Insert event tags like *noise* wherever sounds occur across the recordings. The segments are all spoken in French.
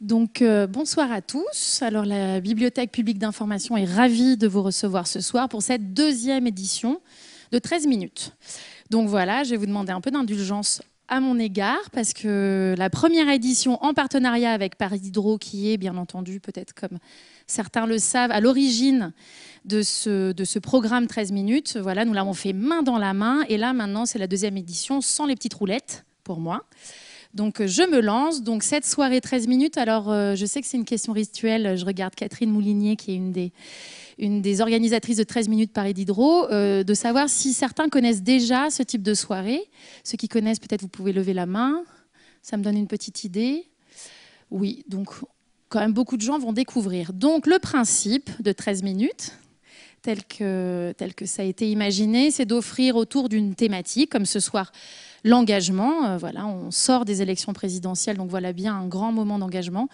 Donc euh, bonsoir à tous. Alors la Bibliothèque publique d'information est ravie de vous recevoir ce soir pour cette deuxième édition de 13 minutes. Donc voilà, je vais vous demander un peu d'indulgence à mon égard parce que la première édition en partenariat avec Paris Hydro qui est bien entendu peut-être comme certains le savent à l'origine de ce, de ce programme 13 minutes, voilà, nous l'avons fait main dans la main et là maintenant c'est la deuxième édition sans les petites roulettes pour moi. Donc euh, je me lance. Donc cette soirée 13 minutes, alors euh, je sais que c'est une question rituelle. Je regarde Catherine Moulinier, qui est une des, organisatrices de 13 minutes Paris Diderot, euh, de savoir si certains connaissent déjà ce type de soirée. Ceux qui connaissent, peut-être vous pouvez lever la main. Ça me donne une petite idée. Oui, donc quand même beaucoup de gens vont découvrir. Donc le principe de 13 minutes, que, tel que ça a été imaginé, c'est d'offrir autour d'une thématique, comme ce soir l'engagement. Euh, voilà, on sort des élections présidentielles, donc voilà bien un grand moment d'engagement.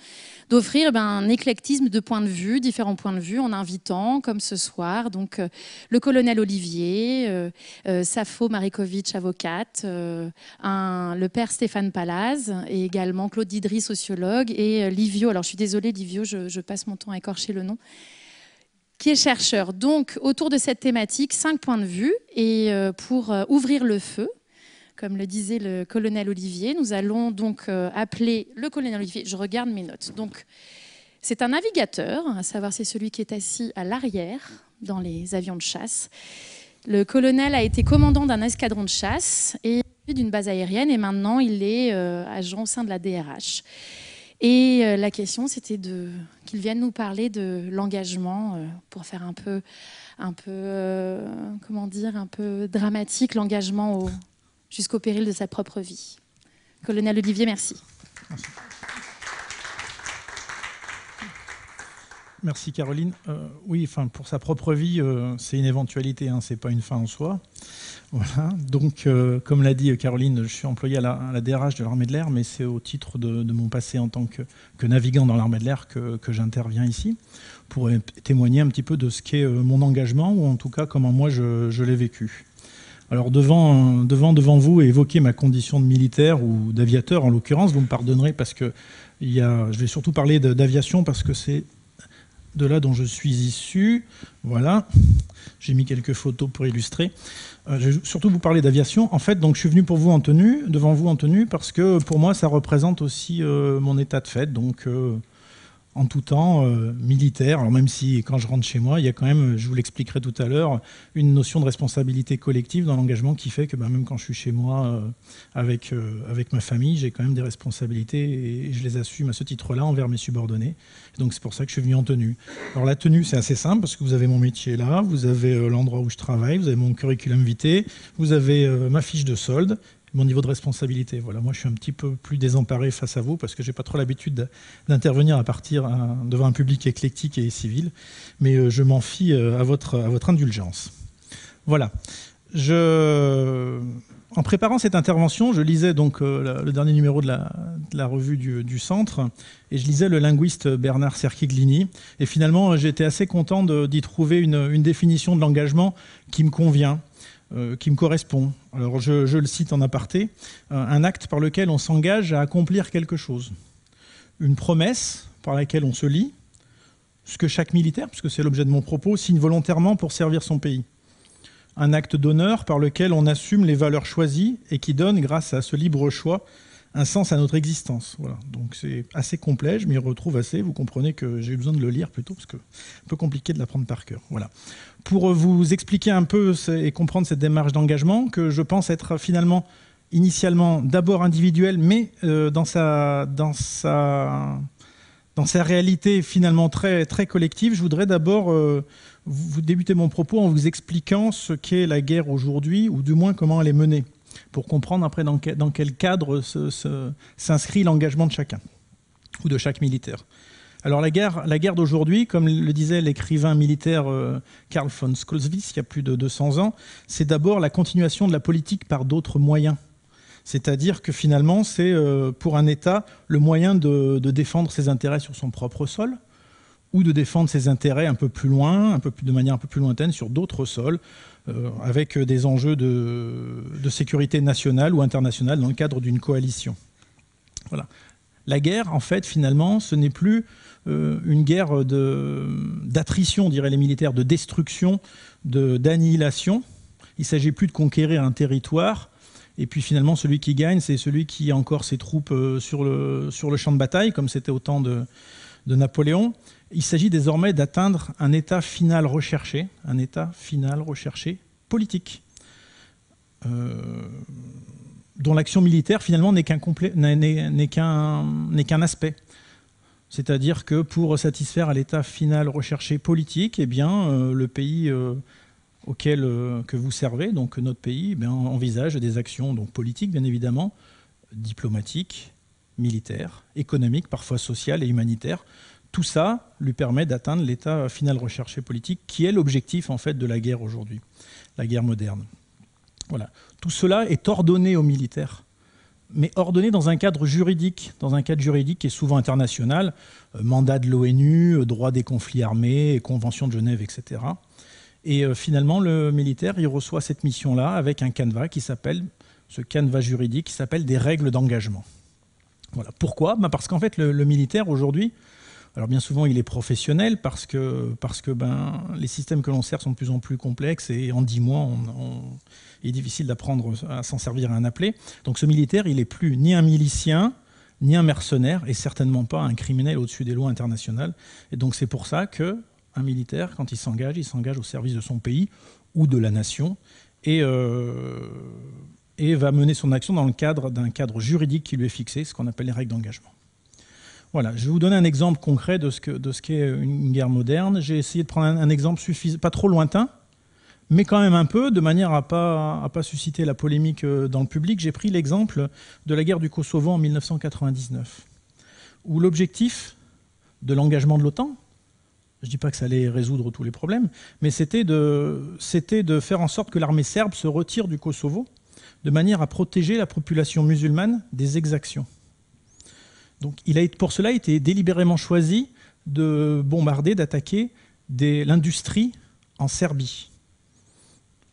D'offrir ben, un éclectisme de points de vue, différents points de vue, en invitant, comme ce soir, donc euh, le colonel Olivier, euh, Safo Marikovic, avocate, le père Stéphane Palaz, et également Claude Didry, sociologue, et Livio. Alors je suis désolée, Livio, je, je passe mon temps à écorcher le nom qui est chercheur. Donc, autour de cette thématique, cinq points de vue. Et pour ouvrir le feu, comme le disait le colonel Olivier. Nous allons donc euh, appeler le colonel Olivier. Je regarde mes notes. Donc, c'est un navigateur, à savoir c'est celui qui est assis à l'arrière dans les avions de chasse. Le colonel a été commandant d'un escadron de chasse et d'une base aérienne et maintenant il est euh, agent au sein de la DRH. Et euh, la question, c'était qu'il vienne nous parler de l'engagement pour faire un peu, un peu, comment dire, un peu dramatique, l'engagement au, jusqu'au péril de sa propre vie. Colonel Olivier, merci. merci. Caroline. Euh, oui, enfin pour sa propre vie, euh, c'est une éventualité, hein, c'est pas une fin en soi. Voilà. Donc, euh, comme l'a dit Caroline, je suis employé à la, DRH de l'armée de l'air, mais c'est au titre de, mon passé en tant que, que navigant dans l'armée de l'air que, j'interviens ici pour témoigner un petit peu de ce qu'est mon engagement ou en tout cas comment moi je l'ai vécu. Alors devant, devant, devant vous évoquer ma condition de militaire ou d'aviateur en l'occurrence, vous me pardonnerez parce que il y a, je vais surtout parler d'aviation parce que c'est de là dont je suis issu. Voilà, j'ai mis quelques photos pour illustrer. Euh, je vais surtout vous parler d'aviation. En fait, donc je suis venu pour vous en tenue, devant vous en tenue, parce que pour moi ça représente aussi euh, mon état de fait. Donc euh, en tout temps euh, militaire. Alors même si quand je rentre chez moi, il y a quand même, je vous l'expliquerai tout à l'heure, une notion de responsabilité collective dans l'engagement qui fait que bah, même quand je suis chez moi euh, avec, euh, avec ma famille, j'ai quand même des responsabilités et je les assume à ce titre-là envers mes subordonnés. Donc c'est pour ça que je suis venu en tenue. Alors la tenue, c'est assez simple parce que vous avez mon métier là, vous avez l'endroit où je travaille, vous avez mon curriculum vitae, vous avez ma fiche de solde mon niveau de responsabilité. Voilà, moi je suis un petit peu plus désemparé face à vous parce que je n'ai pas trop l'habitude d'intervenir à partir hein, devant un public éclectique et civil, mais euh, je m'en fie euh, à votre, votre indulgence. Voilà. en préparant cette intervention, je lisais donc euh, le dernier numéro de la, revue du, Centre, et je lisais le linguiste Bernard Serkiglini, et finalement j'étais assez content d'y trouver une, définition de l'engagement qui me convient. Euh, qui me correspond. Alors je, le cite en aparté, euh, un acte par lequel on s'engage à accomplir quelque chose, une promesse par laquelle on se lie, ce que chaque militaire, puisque c'est l'objet de mon propos, signe volontairement pour servir son pays. Un acte d'honneur par lequel on assume les valeurs choisies et qui donne, grâce à ce libre choix, un sens à notre existence. Voilà. Donc c'est assez complet, je m'y retrouve assez. Vous comprenez que j'ai eu besoin de le lire plutôt, parce que c'est un peu compliqué de l'apprendre par cœur. Voilà pour vous expliquer un peu et comprendre cette démarche d'engagement que je pense être finalement initialement d'abord individuelle, mais euh, dans, sa, réalité finalement très, très collective, je voudrais d'abord euh, vous débuter mon propos en vous expliquant ce qu'est la guerre aujourd'hui, ou du moins comment elle est menée, pour comprendre après dans, quel cadre s'inscrit l'engagement de chacun ou de chaque militaire. Alors la guerre, d'aujourd'hui, comme le disait l'écrivain militaire euh, Karl von Clausewitz il y a plus de 200 ans, c'est d'abord la continuation de la politique par d'autres moyens. C'est-à-dire que finalement, c'est euh, pour un État le moyen de, défendre ses intérêts sur son propre sol ou de défendre ses intérêts un peu plus loin, de manière un peu plus lointaine, sur d'autres sols, euh, avec des enjeux de, de sécurité nationale ou internationale dans le cadre d'une coalition. Voilà la guerre, en fait, finalement, ce n'est plus euh, une guerre d'attrition, diraient les militaires, de destruction, d'annihilation. Il ne s'agit plus de conquérir un territoire. Et puis finalement, celui qui gagne, c'est celui qui a encore ses troupes euh, sur, le, sur le champ de bataille, comme c'était au temps de, Napoléon. Il s'agit désormais d'atteindre un état final recherché, un état final recherché politique. Euh, dont l'action militaire finalement n'est qu'un aspect. C'est-à-dire que pour satisfaire à l'état final recherché politique, eh bien, euh, le pays euh, auquel euh, que vous servez, donc notre pays, eh envisage des actions donc, politiques, bien évidemment, diplomatiques, militaires, économiques, parfois sociales et humanitaires. Tout ça lui permet d'atteindre l'état final recherché politique, qui est l'objectif en fait de la guerre aujourd'hui, la guerre moderne. Voilà. Tout cela est ordonné aux militaires, mais ordonné dans un cadre juridique, dans un cadre juridique qui est souvent international, euh, mandat de l'ONU, euh, droit des conflits armés, convention de Genève, etc. Et euh, finalement, le militaire, il reçoit cette mission-là avec un canevas qui s'appelle, ce canevas juridique, qui s'appelle des règles d'engagement. Voilà. Pourquoi bah, Parce qu'en fait, le militaire, aujourd'hui, alors bien souvent, il est professionnel parce que, parce que ben, les systèmes que l'on sert sont de plus en plus complexes et en dix mois, il est difficile d'apprendre à s'en servir à un appelé. Donc ce militaire, il n'est plus ni un milicien, ni un mercenaire et certainement pas un criminel au-dessus des lois internationales. Et donc c'est pour ça que un militaire, quand il s'engage, il s'engage au service de son pays ou de la nation et, euh, et va mener son action dans le cadre d'un cadre juridique qui lui est fixé, ce qu'on appelle les règles d'engagement. Voilà, je vais vous donner un exemple concret de ce qu'est une guerre moderne. J'ai essayé de prendre un, exemple pas trop lointain, mais quand même un peu, de manière à ne pas, à pas susciter la polémique euh, dans le public. J'ai pris l'exemple de la guerre du Kosovo en 1999, où l'objectif de l'engagement de l'OTAN, je ne dis pas que ça allait résoudre tous les problèmes, mais c'était de, de faire en sorte que l'armée serbe se retire du Kosovo de manière à protéger la population musulmane des exactions. Donc il a, pour cela, été délibérément choisi de bombarder, d'attaquer l'industrie en Serbie.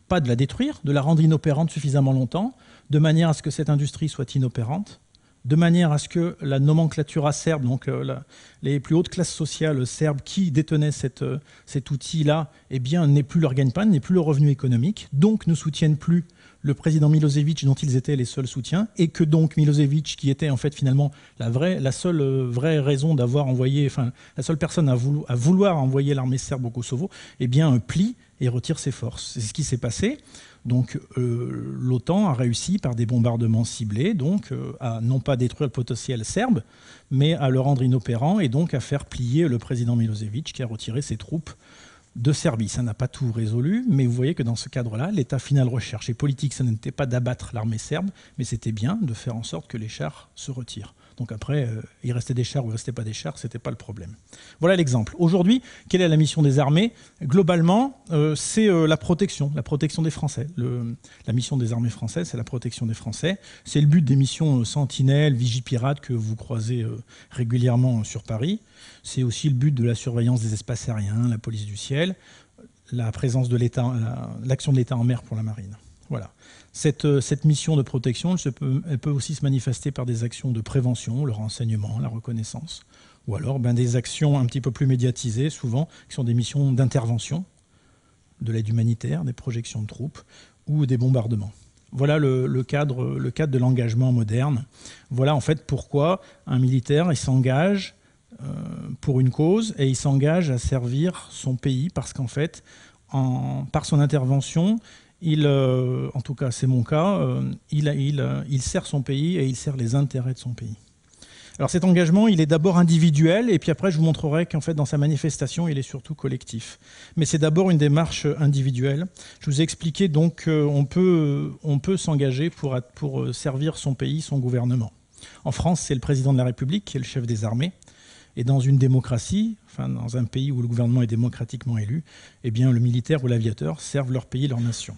Pas de la détruire, de la rendre inopérante suffisamment longtemps, de manière à ce que cette industrie soit inopérante, de manière à ce que la nomenclatura serbe, donc euh, les plus hautes classes sociales serbes qui détenaient euh, cet outil-là, eh bien, n'aient plus leur gagne-pain, n'aient plus leur revenu économique, donc ne soutiennent plus le président Milosevic dont ils étaient les seuls soutiens, et que donc Milosevic, qui était en fait finalement la, vraie, la seule euh, vraie raison d'avoir envoyé, enfin la seule personne à, vouloir envoyer l'armée serbe au Kosovo, eh bien euh, plie et retire ses forces. C'est ce qui s'est passé. Donc euh, l'OTAN a réussi par des bombardements ciblés, donc à non pas détruire le potentiel serbe, mais à le rendre inopérant et donc à faire plier le président Milosevic qui a retiré ses troupes de Serbie, Ça hein, n'a pas tout résolu, mais vous voyez que dans ce cadre-là, l'état final recherche et politique, ça n'était pas d'abattre l'armée serbe, mais c'était bien de faire en sorte que les chars se retirent. Donc après, euh, il restait des chars ou il restait pas des chars, ce n'était pas le problème. Voilà l'exemple. Aujourd'hui, quelle est la mission des armées Globalement, euh, c'est euh, la protection, la protection des Français. la mission des armées françaises, c'est la protection des Français. C'est le but des missions Sentinelle, Vigipirate que vous croisez régulièrement sur Paris. C'est aussi le but de la surveillance des espaces aériens, la police du ciel, la présence de l'État, l'action de l'État en mer pour la marine. Voilà. Euh, cette, mission de protection, elle, peut, aussi se manifester par des actions de prévention, le renseignement, la reconnaissance, ou alors ben, des actions un petit peu plus médiatisées, souvent, qui sont des missions d'intervention, de l'aide humanitaire, des projections de troupes ou des bombardements. Voilà le, cadre, le cadre de l'engagement moderne. Voilà en fait pourquoi un militaire s'engage euh, pour une cause et il s'engage à servir son pays parce qu'en fait, par son intervention, il, euh, en tout cas c'est mon cas, euh, euh, il, sert son pays et il sert les intérêts de son pays. Alors cet engagement, il est d'abord individuel, et puis après je vous montrerai qu'en fait dans sa manifestation, il est surtout collectif. Mais c'est d'abord une démarche individuelle. Je vous ai expliqué donc qu'on peut, on peut s'engager pour, pour servir son pays, son gouvernement. En France, c'est le président de la République qui est le chef des armées. Et dans une démocratie, enfin dans un pays où le gouvernement est démocratiquement élu, eh bien le militaire ou l'aviateur servent leur pays, leur nation.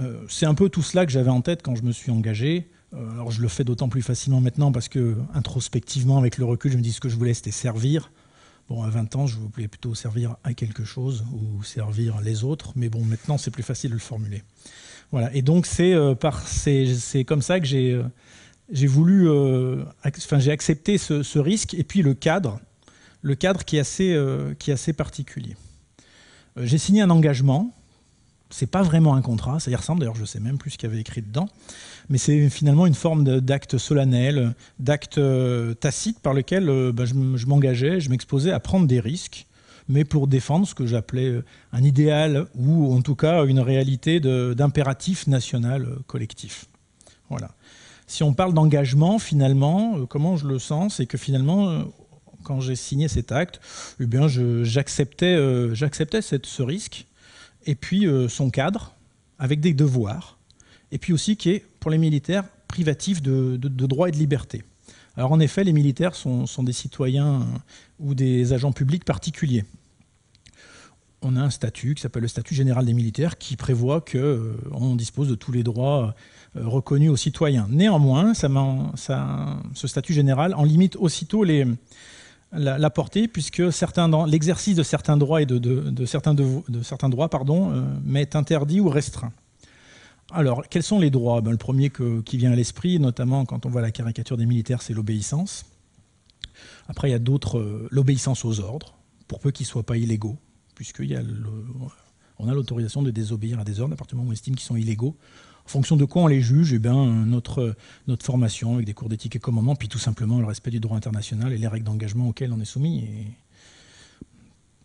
Euh, c'est un peu tout cela que j'avais en tête quand je me suis engagé. Euh, alors je le fais d'autant plus facilement maintenant parce que introspectivement, avec le recul, je me dis ce que je voulais, c'était servir. Bon, à 20 ans, je voulais plutôt servir à quelque chose ou servir les autres, mais bon, maintenant, c'est plus facile de le formuler. Voilà, et donc c'est euh, comme ça que j'ai voulu, enfin j'ai accepté ce, risque et puis le cadre, le cadre qui est assez qui est assez particulier. j'ai signé un engagement c'est pas vraiment un contrat, ça y ressemble, d'ailleurs je sais même plus ce qu'il y avait écrit dedans, mais c'est finalement une forme d'acte solennel, d'acte euh, tacite par lequel euh, bah, je m'engageais, je m'exposais à prendre des risques, mais pour défendre ce que j'appelais euh, un idéal ou en tout cas une réalité d'impératif national collectif. Voilà. Si on parle d'engagement, finalement, comment je le sens, c'est que finalement, quand j'ai signé cet acte, eh j'acceptais, j'acceptais ce risque et puis euh, son cadre, avec des devoirs, et puis aussi qui est, pour les militaires, privatif de, droits et de libertés. Alors en effet, les militaires sont, des citoyens euh, ou des agents publics particuliers on a un statut qui s'appelle le statut général des militaires qui prévoit qu'on euh, dispose de tous les droits reconnus aux citoyens. Néanmoins, ce statut général en limite aussitôt les, la, portée, puisque certains l'exercice de certains droits et de, certains, droits pardon, euh, m'est interdit ou restreint. Alors, quels sont les droits ben, Le premier qui vient à l'esprit, notamment quand on voit la caricature des militaires, c'est l'obéissance. Après, il y a d'autres, euh, l'obéissance aux ordres, pour peu qu'ils ne soient pas illégaux, puisqu'il a on a l'autorisation de désobéir à des ordres à partir du moment où on estime qu'ils sont illégaux en fonction de quoi on les juge, et eh bien, notre, notre formation avec des cours d'éthique et commandement, puis tout simplement le respect du droit international et les règles d'engagement auxquelles on est soumis. Et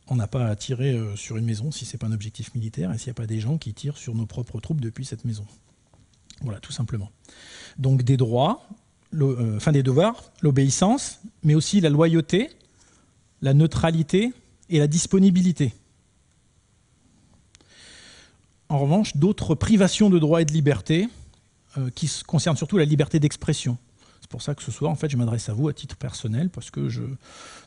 on n'a pas à tirer euh, sur une maison si ce n'est pas un objectif militaire et s'il n'y a pas des gens qui tirent sur nos propres troupes depuis cette maison. Voilà, tout simplement. Donc des droits, euh, enfin des devoirs, l'obéissance, mais aussi la loyauté, la neutralité et la disponibilité en revanche, d'autres privations de droits et de libertés euh, qui concernent surtout la liberté d'expression. C'est pour ça que ce soir, en fait, je m'adresse à vous à titre personnel, parce que je,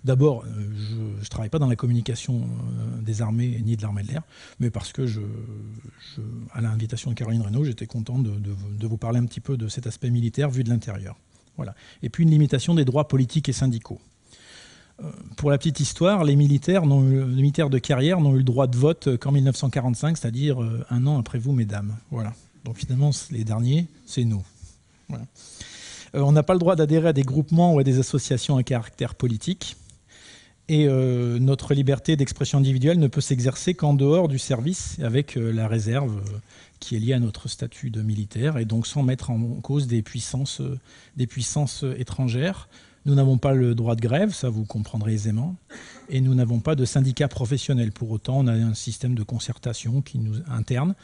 d'abord, euh, je ne travaille pas dans la communication euh, des armées ni de l'armée de l'air, mais parce que, je, à l'invitation de Caroline Reynaud, j'étais content de, de, vous parler un petit peu de cet aspect militaire vu de l'intérieur. Voilà. Et puis une limitation des droits politiques et syndicaux. Euh, pour la petite histoire, les militaires, de carrière n'ont eu le droit de vote qu'en 1945, c'est-à-dire euh, un an après vous, mesdames. Voilà. Donc finalement, les derniers, c'est nous. Euh, on n'a pas le droit d'adhérer à des groupements ou à des associations à caractère politique. Et notre liberté d'expression individuelle ne peut s'exercer qu'en dehors du service, avec la réserve qui est liée à notre statut de militaire, et donc sans mettre en cause des puissances étrangères nous n'avons pas le droit de grève, ça vous comprendrez aisément, et nous n'avons pas de syndicats professionnels Pour autant, on a un système de concertation qui nous interne,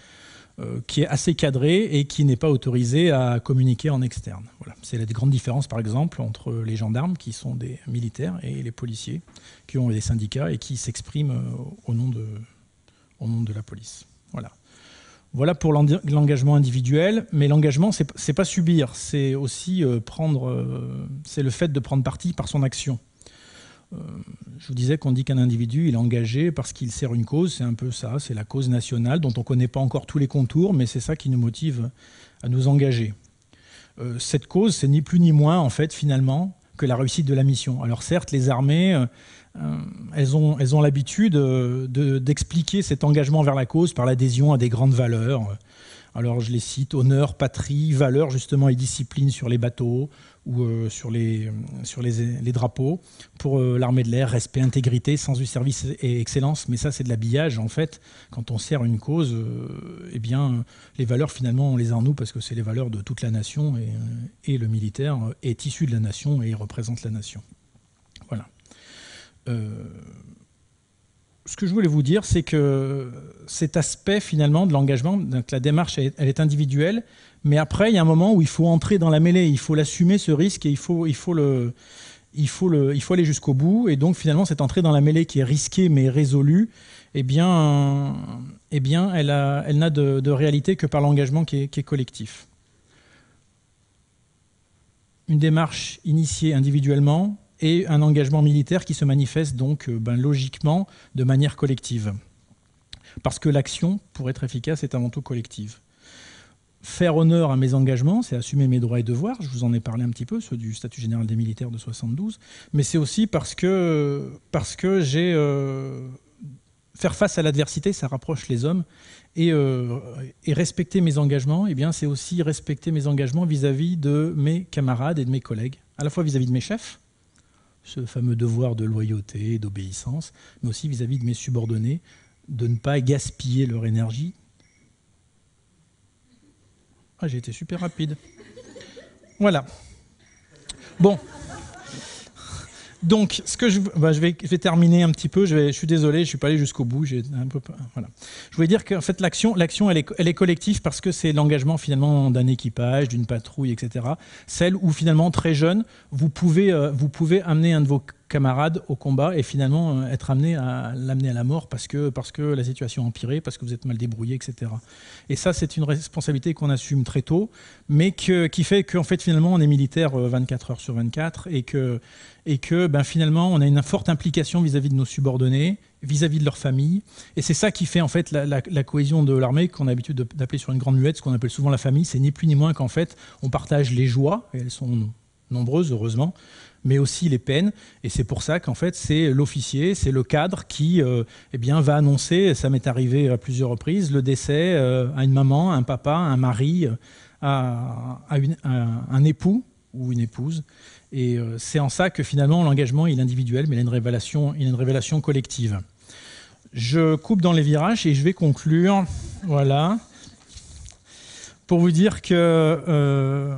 euh, qui est assez cadré et qui n'est pas autorisé à communiquer en externe. Voilà. C'est la grande différence, par exemple, entre les gendarmes, qui sont des militaires, et les policiers, qui ont des syndicats et qui s'expriment euh, au nom de, au nom de la police. Voilà. Voilà pour l'engagement individuel, mais l'engagement, c'est pas subir, c'est aussi euh, prendre, euh, c'est le fait de prendre parti par son action. Euh, je vous disais qu'on dit qu'un individu, il est engagé parce qu'il sert une cause, c'est un peu ça, c'est la cause nationale dont on ne connaît pas encore tous les contours, mais c'est ça qui nous motive à nous engager. Cette cause, c'est ni plus ni moins, en fait, finalement, que la réussite de la mission. Alors certes, les armées, euh, elles ont, l'habitude euh, d'expliquer cet engagement vers la cause par l'adhésion à des grandes valeurs. Alors je les cite, honneur, patrie, valeur justement et discipline sur les bateaux ou euh, sur, les, drapeaux. Pour l'armée de l'air, respect, intégrité, sens du service et excellence. Mais ça c'est de l'habillage en fait. Quand on sert une cause, eh bien les valeurs finalement on les a en nous parce que c'est les valeurs de toute la nation et, et le militaire est issu de la nation et il représente la nation. Euh, ce que je voulais vous dire, c'est que cet aspect finalement de l'engagement, la démarche, elle, est individuelle, mais après, il y a un moment où il faut entrer dans la mêlée, il faut l'assumer ce risque et il faut, il faut le, il faut le, il faut aller jusqu'au bout. Et donc finalement, cette entrée dans la mêlée qui est risquée mais résolue, eh bien, eh bien, elle n'a elle de, de, réalité que par l'engagement qui est, collectif. Une démarche initiée individuellement, et un engagement militaire qui se manifeste donc euh, ben, logiquement de manière collective. Parce que l'action, pour être efficace, est avant tout collective. Faire honneur à mes engagements, c'est assumer mes droits et devoirs, je vous en ai parlé un petit peu, ceux du statut général des militaires de 72, mais c'est aussi parce que, parce que j'ai... Euh, faire face à l'adversité, ça rapproche les hommes, et, euh, respecter mes engagements, et eh bien, c'est aussi respecter mes engagements vis-à-vis de mes camarades et de mes collègues, à la fois vis à -vis de mes chefs, ce fameux devoir de loyauté d'obéissance, mais aussi vis-à-vis de mes subordonnés, de ne pas gaspiller leur énergie. Ah, j'ai été super rapide. Voilà. Bon. Donc, ce que je, bah, je, vais, terminer un petit peu. Je, vais, je suis désolé, je ne suis pas allé jusqu'au bout. J'ai un peu, voilà. Je voulais dire qu'en fait, l'action, l'action, elle est, collective parce que c'est l'engagement finalement d'un équipage, d'une patrouille, etc. Celle où finalement très jeune, vous pouvez, euh, vous pouvez amener un de vos camarades au combat et finalement euh, être amené à l'amener à la mort parce que, parce que la situation a empiré, parce que vous êtes mal débrouillé, etc. Et ça, c'est une responsabilité qu'on assume très tôt, mais qui fait qu'en fait, finalement, on est militaire 24 euh, heures sur 24 et que, et que ben, finalement, on a une forte implication vis-à-vis de nos subordonnés, vis-à-vis de leur famille. Et c'est ça qui fait en fait la, la cohésion de l'armée qu'on a l'habitude d'appeler sur une grande muette, ce qu'on appelle souvent la famille. C'est ni plus ni moins qu'en fait, on partage les joies, et elles sont nombreuses, heureusement, mais aussi les peines. Et c'est pour ça qu'en fait, c'est l'officier, c'est le cadre qui euh, eh bien, va annoncer, ça m'est arrivé à plusieurs reprises, le décès euh, à une maman, à un papa, à un mari, euh, à, un époux ou une épouse. Et c'est en ça que finalement l'engagement est individuel, mais il a une révélation, il une révélation collective. Je coupe dans les virages et je vais conclure. Voilà. Pour vous dire que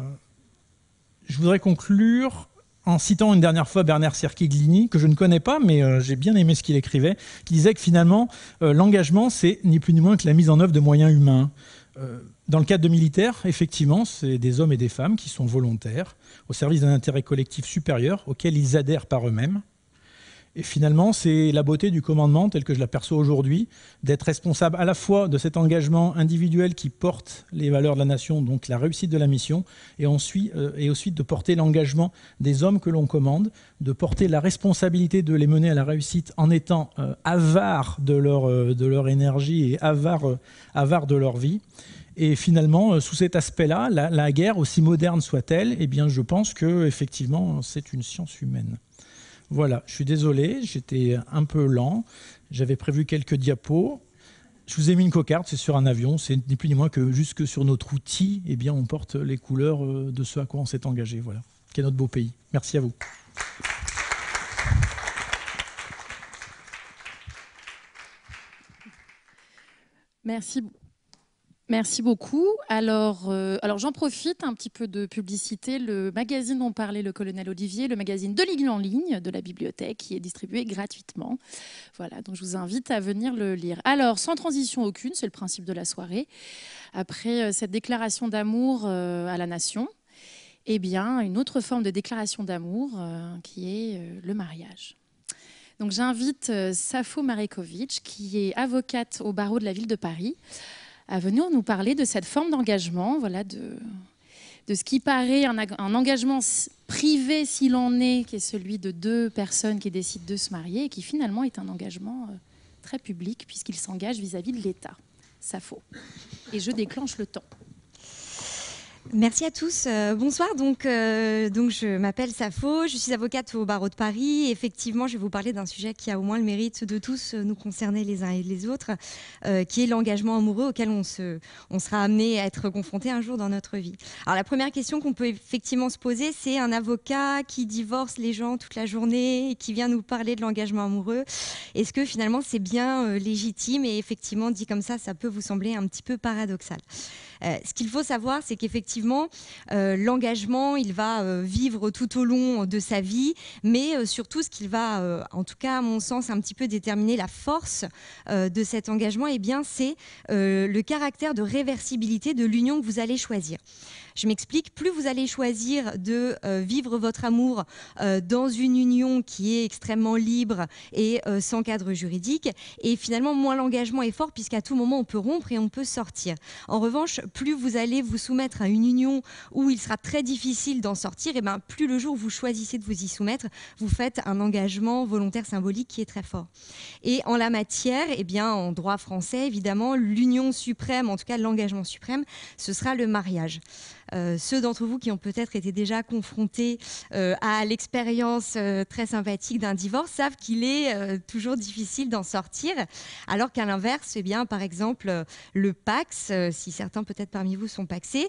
je voudrais conclure en citant une dernière fois Bernard Cerchiglini, que je ne connais pas, mais euh, j'ai bien aimé ce qu'il écrivait, qui disait que finalement, euh, l'engagement, c'est ni plus ni moins que la mise en œuvre de moyens humains. Euh, dans le cadre de militaires, effectivement, c'est des hommes et des femmes qui sont volontaires, au service d'un intérêt collectif supérieur auquel ils adhèrent par eux-mêmes. Et finalement, c'est la beauté du commandement tel que je l'aperçois aujourd'hui, d'être responsable à la fois de cet engagement individuel qui porte les valeurs de la nation, donc la réussite de la mission, et euh, ensuite, de porter l'engagement des hommes que l'on commande, de porter la responsabilité de les mener à la réussite en étant euh, avare euh, de leur, énergie et avare de leur vie. Et finalement, sous cet aspect-là, la, guerre, aussi moderne soit-elle, eh bien, je pense que effectivement, c'est une science humaine. Voilà, je suis désolé, j'étais un peu lent. J'avais prévu quelques diapos. Je vous ai mis une cocarde, c'est sur un avion, c'est ni plus ni moins que jusque sur notre outil, eh bien, on porte les couleurs euh, de ce à quoi on s'est engagé, voilà, qui est notre beau pays. Merci à vous. Merci beaucoup. Merci beaucoup. Euh, alors, j'en profite un petit peu de publicité. Le magazine dont parlait le colonel Olivier, le magazine de l'île en ligne de la bibliothèque, qui est distribué gratuitement. Voilà, donc je vous invite à venir le lire. Alors, sans transition aucune, c'est le principe de la soirée. Après euh, cette déclaration d'amour euh, à la nation, eh bien, une autre forme de déclaration d'amour qui est le mariage. Donc, j'invite Safo Marekovic, qui est avocate au barreau de la ville de Paris à venir nous parler de cette forme d'engagement, voilà, de, de ce qui paraît un, engagement privé s'il en est, qui est celui de deux personnes qui décident de se marier et qui finalement est un engagement euh, très public puisqu'il s'engage vis-à-vis de l'État. Ça faut. Et je déclenche le temps. Merci à tous. Euh, bonsoir. Donc, euh, donc je m'appelle Safo, je suis avocate au barreau de Paris. effectivement, je vais vous parler d'un sujet qui a au moins le mérite de tous euh, nous concerner les uns et les autres, qui est l'engagement amoureux auquel on, on sera amené à être confronté un jour dans notre vie. Alors, la première question qu'on peut effectivement se poser, c'est un avocat qui divorce les gens toute la journée et qui vient nous parler de l'engagement amoureux. Est-ce que finalement, c'est bien légitime Et effectivement, dit comme ça, ça peut vous sembler un petit peu paradoxal. Euh, ce qu'il faut savoir, c'est qu'effectivement, euh, l'engagement, il va euh, vivre tout au long de sa vie, mais surtout ce qu'il va, en tout cas à mon sens, un petit peu déterminer la force de cet engagement, et eh bien, c'est le caractère de réversibilité de l'union que vous allez choisir. Je m'explique, plus vous allez choisir de euh, vivre votre amour euh, dans une union qui est extrêmement libre et euh, sans cadre juridique, et finalement moins l'engagement est fort puisqu'à tout moment on peut rompre et on peut sortir. En revanche, plus vous allez vous soumettre à une union où il sera très difficile d'en sortir, et ben plus le jour où vous choisissez de vous y soumettre, vous faites un engagement volontaire symbolique qui est très fort. Et en la matière, et eh bien, en droit français, évidemment, l'union suprême, en tout cas l'engagement suprême, ce sera le mariage. Euh, ceux d'entre vous qui ont peut-être été déjà confrontés euh, à l'expérience euh, très sympathique d'un divorce savent qu'il est toujours difficile d'en sortir, alors qu'à l'inverse, eh bien, par exemple, le Pax, si certains peut-être parmi vous sont paxés,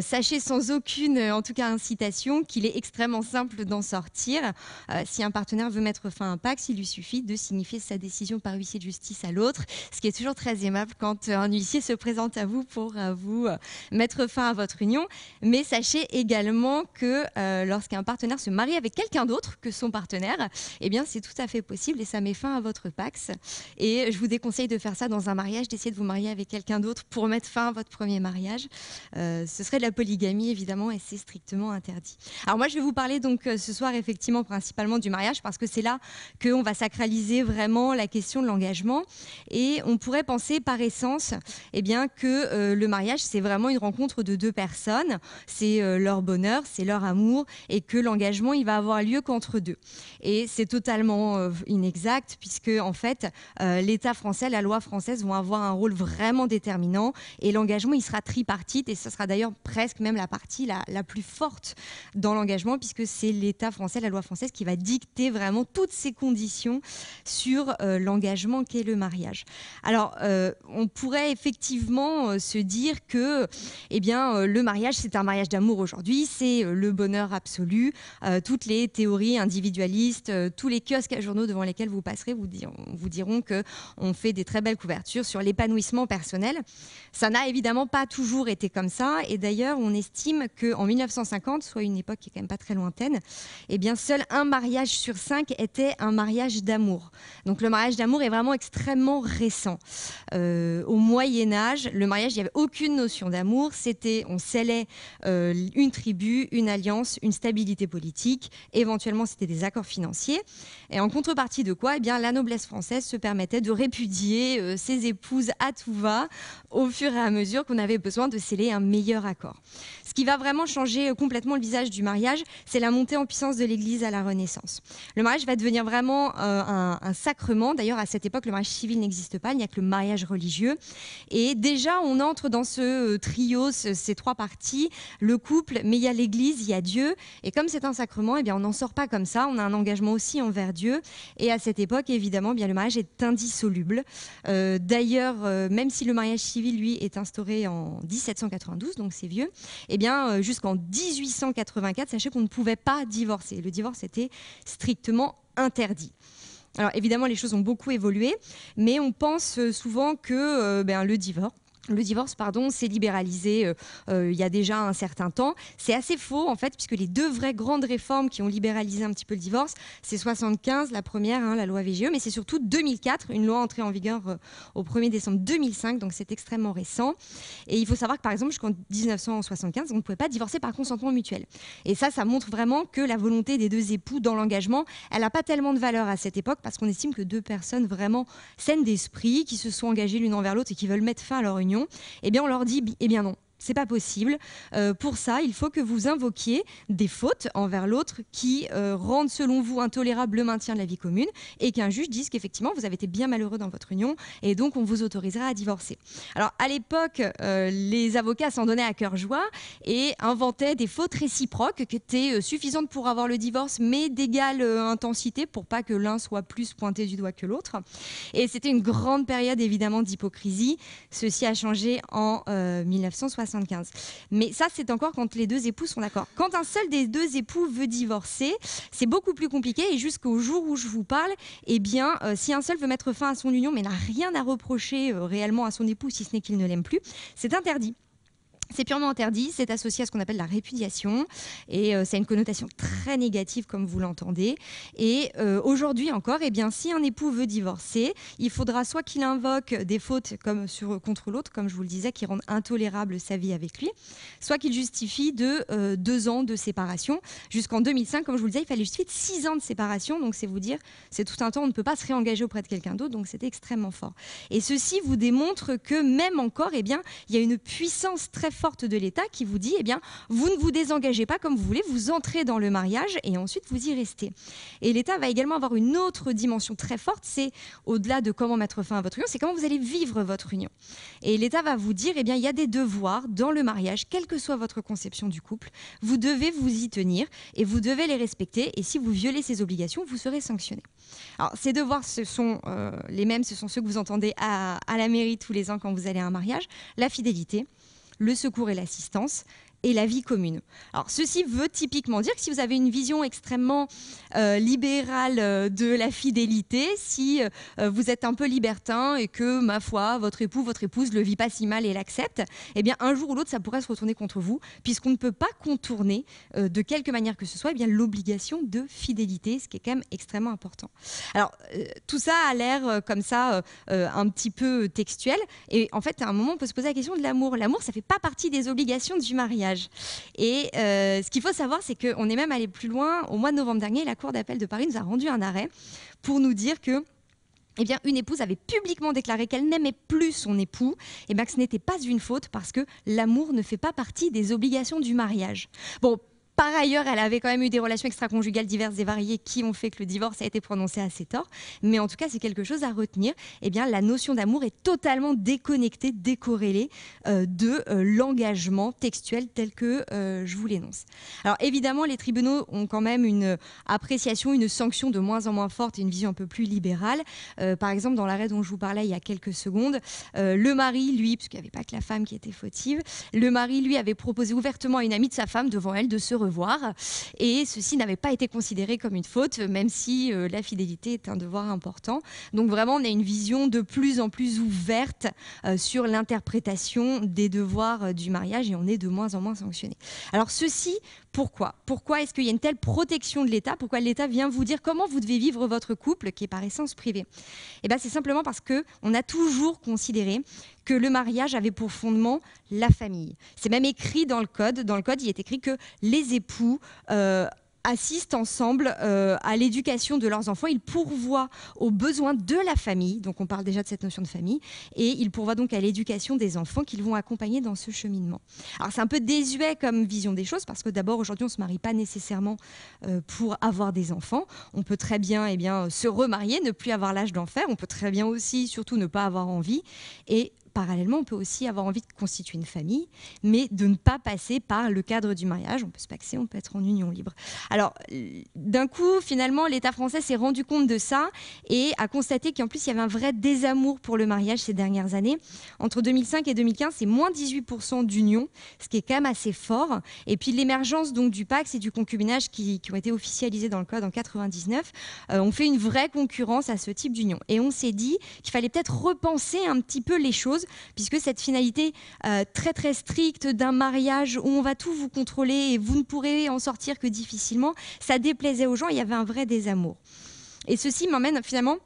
sachez sans aucune, en tout cas, incitation qu'il est extrêmement simple d'en sortir. si un partenaire veut mettre fin à un Pax, il lui suffit de signifier sa décision par huissier de justice à l'autre, ce qui est toujours très aimable quand un huissier se présente à vous pour vous mettre fin à votre union. Mais sachez également que euh, lorsqu'un partenaire se marie avec quelqu'un d'autre que son partenaire, eh bien c'est tout à fait possible et ça met fin à votre pax. Et je vous déconseille de faire ça dans un mariage, d'essayer de vous marier avec quelqu'un d'autre pour mettre fin à votre premier mariage. Euh, ce serait de la polygamie évidemment et c'est strictement interdit. Alors moi je vais vous parler donc euh, ce soir effectivement principalement du mariage parce que c'est là qu'on va sacraliser vraiment la question de l'engagement et on pourrait penser par essence eh bien, que le mariage c'est vraiment une rencontre de deux personnes c'est euh, leur bonheur, c'est leur amour, et que l'engagement, il va avoir lieu qu'entre deux. Et c'est totalement euh, inexact, puisque en fait, euh, l'État français, la loi française vont avoir un rôle vraiment déterminant, et l'engagement, il sera tripartite, et ce sera d'ailleurs presque même la partie la, plus forte dans l'engagement, puisque c'est l'État français, la loi française, qui va dicter vraiment toutes ces conditions sur l'engagement qu'est le mariage. Alors, on pourrait effectivement se dire que eh bien, le mariage, c'est un mariage d'amour aujourd'hui, c'est euh, le bonheur absolu. Euh, toutes les théories individualistes, euh, tous les kiosques à journaux devant lesquels vous passerez vous, vous diront qu'on fait des très belles couvertures sur l'épanouissement personnel. Ça n'a évidemment pas toujours été comme ça. Et d'ailleurs, on estime qu'en 1950, soit une époque qui est quand même pas très lointaine, eh bien, seul un mariage sur cinq était un mariage d'amour. Donc le mariage d'amour est vraiment extrêmement récent. au Moyen Âge, le mariage, il n'y avait aucune notion d'amour. C'était, on scellait euh, une tribu, une alliance, une stabilité politique. Éventuellement, c'était des accords financiers. Et en contrepartie de quoi, eh bien, la noblesse française se permettait de répudier euh, ses épouses à tout va au fur et à mesure qu'on avait besoin de sceller un meilleur accord. Ce qui va vraiment changer euh, complètement le visage du mariage, c'est la montée en puissance de l'Église à la Renaissance. Le mariage va devenir vraiment un, un sacrement. D'ailleurs, à cette époque, le mariage civil n'existe pas, il n'y a que le mariage religieux. Et déjà, on entre dans ce trio, ces trois parties le couple, mais il y a l'Église, il y a Dieu. Et comme c'est un sacrement, et eh bien, on n'en sort pas comme ça. On a un engagement aussi envers Dieu. Et à cette époque, évidemment, eh bien, le mariage est indissoluble. Euh, d'ailleurs, euh, même si le mariage civil, lui, est instauré en 1792, donc c'est vieux, et eh bien, euh, jusqu'en 1884, sachez qu'on ne pouvait pas divorcer. Le divorce était strictement interdit. Alors évidemment, les choses ont beaucoup évolué, mais on pense souvent que ben, le divorce, le divorce, pardon, s'est libéralisé euh, euh, il y a déjà un certain temps. C'est assez faux, en fait, puisque les deux vraies grandes réformes qui ont libéralisé un petit peu le divorce, c'est 75, la première, hein, la loi VGE, mais c'est surtout 2004, une loi entrée en vigueur euh, au 1er décembre 2005, donc c'est extrêmement récent. Et il faut savoir que, par exemple, jusqu'en 1975, on ne pouvait pas divorcer par consentement mutuel. Et ça, ça montre vraiment que la volonté des deux époux dans l'engagement, elle n'a pas tellement de valeur à cette époque, parce qu'on estime que deux personnes vraiment saines d'esprit, qui se sont engagées l'une envers l'autre et qui veulent mettre fin à leur union, et eh bien on leur dit, eh bien non, c'est pas possible. Euh, pour ça, il faut que vous invoquiez des fautes envers l'autre qui euh, rendent, selon vous, intolérable le maintien de la vie commune et qu'un juge dise qu'effectivement, vous avez été bien malheureux dans votre union et donc on vous autorisera à divorcer. Alors, à l'époque, euh, les avocats s'en donnaient à cœur joie et inventaient des fautes réciproques qui étaient suffisantes pour avoir le divorce, mais d'égale intensité pour pas que l'un soit plus pointé du doigt que l'autre. Et c'était une grande période, évidemment, d'hypocrisie. Ceci a changé en 1960. 75. Mais ça, c'est encore quand les deux époux sont d'accord. Quand un seul des deux époux veut divorcer, c'est beaucoup plus compliqué. Et jusqu'au jour où je vous parle, eh bien, euh, si un seul veut mettre fin à son union, mais n'a rien à reprocher euh, réellement à son époux, si ce n'est qu'il ne l'aime plus, c'est interdit. C'est purement interdit, c'est associé à ce qu'on appelle la répudiation, et euh, c'est ça a une connotation très négative comme vous l'entendez. Et euh, aujourd'hui encore, et eh bien, si un époux veut divorcer, il faudra soit qu'il invoque des fautes comme sur, contre l'autre, comme je vous le disais, qui rendent intolérable sa vie avec lui, soit qu'il justifie de euh, deux ans de séparation. Jusqu'en 2005, comme je vous le disais, il fallait justifier de six ans de séparation, donc c'est vous dire, c'est tout un temps, on ne peut pas se réengager auprès de quelqu'un d'autre, donc c'était extrêmement fort. Et ceci vous démontre que même encore, et eh bien, il y a une puissance très forte de l'État qui vous dit, eh bien, vous ne vous désengagez pas comme vous voulez, vous entrez dans le mariage et ensuite vous y restez. Et l'État va également avoir une autre dimension très forte, c'est au-delà de comment mettre fin à votre union, c'est comment vous allez vivre votre union. Et l'État va vous dire, eh bien, il y a des devoirs dans le mariage, quelle que soit votre conception du couple, vous devez vous y tenir et vous devez les respecter. Et si vous violez ces obligations, vous serez sanctionné. Alors, ces devoirs, ce sont euh, les mêmes, ce sont ceux que vous entendez à, à la mairie tous les ans quand vous allez à un mariage. La fidélité, le secours et l'assistance, et la vie commune. Alors ceci veut typiquement dire que si vous avez une vision extrêmement euh, libérale euh, de la fidélité, si euh, vous êtes un peu libertin et que ma foi votre époux votre épouse le vit pas si mal et l'accepte, eh bien un jour ou l'autre ça pourrait se retourner contre vous puisqu'on ne peut pas contourner de quelque manière que ce soit eh bien l'obligation de fidélité, ce qui est quand même extrêmement important. Alors tout ça a l'air comme ça un petit peu textuel et en fait à un moment on peut se poser la question de l'amour. L'amour ça fait pas partie des obligations du mariage. Et euh, ce qu'il faut savoir, c'est qu'on est même allé plus loin. Au mois de novembre dernier, la Cour d'appel de Paris nous a rendu un arrêt pour nous dire que eh bien, une épouse avait publiquement déclaré qu'elle n'aimait plus son époux, et ben, que ce n'était pas une faute parce que l'amour ne fait pas partie des obligations du mariage. Bon, par ailleurs, elle avait quand même eu des relations extra-conjugales diverses et variées qui ont fait que le divorce a été prononcé assez tort. Mais en tout cas, c'est quelque chose à retenir. Eh bien, la notion d'amour est totalement déconnectée, décorrélée euh, de euh, l'engagement textuel tel que euh, je vous l'énonce. Alors évidemment, les tribunaux ont quand même une appréciation, une sanction de moins en moins forte et une vision un peu plus libérale. par exemple, dans l'arrêt dont je vous parlais il y a quelques secondes, le mari, lui, puisqu'il n'y avait pas que la femme qui était fautive, le mari, lui, avait proposé ouvertement à une amie de sa femme devant elle de se et ceci n'avait pas été considéré comme une faute, même si euh, la fidélité est un devoir important. Donc vraiment, on a une vision de plus en plus ouverte euh, sur l'interprétation des devoirs euh, du mariage et on est de moins en moins sanctionné. Alors ceci pourquoi Pourquoi est-ce qu'il y a une telle protection de l'État Pourquoi l'État vient vous dire comment vous devez vivre votre couple, qui est par essence privé Eh bien, c'est simplement parce que on a toujours considéré que le mariage avait pour fondement la famille. C'est même écrit dans le code. Dans le code, il est écrit que les époux euh, assistent ensemble euh, à l'éducation de leurs enfants. Ils pourvoient aux besoins de la famille, donc on parle déjà de cette notion de famille, et ils pourvoient donc à l'éducation des enfants qu'ils vont accompagner dans ce cheminement. Alors c'est un peu désuet comme vision des choses, parce que d'abord aujourd'hui on ne se marie pas nécessairement euh, pour avoir des enfants. On peut très bien, eh bien se remarier, ne plus avoir l'âge d'en faire, on peut très bien aussi surtout ne pas avoir envie, et parallèlement, on peut aussi avoir envie de constituer une famille, mais de ne pas passer par le cadre du mariage. On peut se paxer, on peut être en union libre. Alors, d'un coup, finalement, l'État français s'est rendu compte de ça et a constaté qu'en plus, il y avait un vrai désamour pour le mariage ces dernières années. Entre 2005 et 2015, c'est moins 18% d'union, ce qui est quand même assez fort. Et puis, l'émergence donc du Pax et du concubinage qui, ont été officialisés dans le Code en 99 euh, ont fait une vraie concurrence à ce type d'union. Et on s'est dit qu'il fallait peut-être repenser un petit peu les choses puisque cette finalité euh, très très stricte d'un mariage où on va tout vous contrôler et vous ne pourrez en sortir que difficilement, ça déplaisait aux gens, il y avait un vrai désamour. Et ceci m'emmène finalement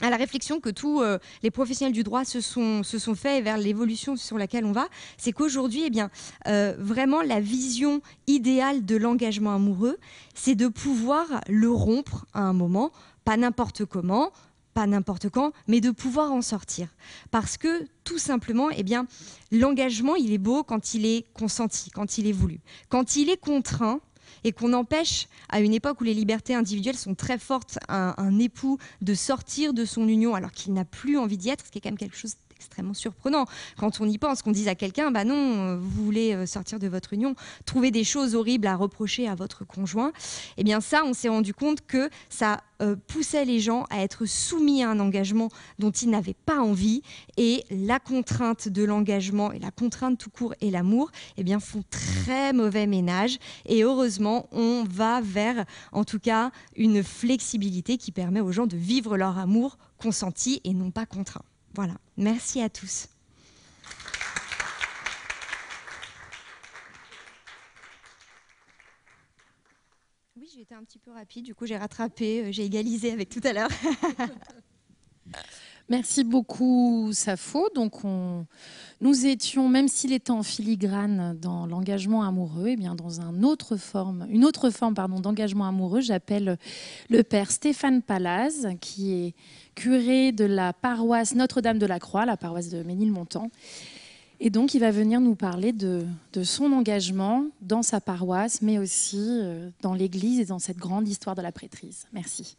à la réflexion que tous euh, les professionnels du droit se sont, se vers l'évolution sur laquelle on va, c'est qu'aujourd'hui, eh euh, vraiment la vision idéale de l'engagement amoureux, c'est de pouvoir le rompre à un moment, pas n'importe comment, pas n'importe quand, mais de pouvoir en sortir. Parce que tout simplement, eh bien, l'engagement, il est beau quand il est consenti, quand il est voulu. Quand il est contraint, et qu'on empêche, à une époque où les libertés individuelles sont très fortes, un, un époux de sortir de son union alors qu'il n'a plus envie d'y être, ce qui est quand même quelque chose extrêmement surprenant quand on y pense, qu'on dise à quelqu'un, bah non, vous voulez euh, sortir de votre union, trouver des choses horribles à reprocher à votre conjoint. Eh bien ça, on s'est rendu compte que ça euh, poussait les gens à être soumis à un engagement dont ils n'avaient pas envie. Et la contrainte de l'engagement et la contrainte tout court et l'amour, eh bien, font très mauvais ménage. Et heureusement, on va vers, en tout cas, une flexibilité qui permet aux gens de vivre leur amour consenti et non pas contraint. Voilà, merci à tous. Oui, j'ai été un petit peu rapide, du coup j'ai rattrapé, euh, j'ai égalisé avec tout à l'heure. *laughs* Merci beaucoup, Safo. Donc, nous étions, même s'il était en filigrane dans l'engagement amoureux, eh bien dans un autre forme, une autre forme pardon, d'engagement amoureux, j'appelle le père Stéphane Palaz, qui est curé de la paroisse Notre-Dame de la Croix, la paroisse de Ménilmontant. Et donc, il va venir nous parler de, son engagement dans sa paroisse, mais aussi euh, dans l'Église et dans cette grande histoire de la prêtrise. Merci.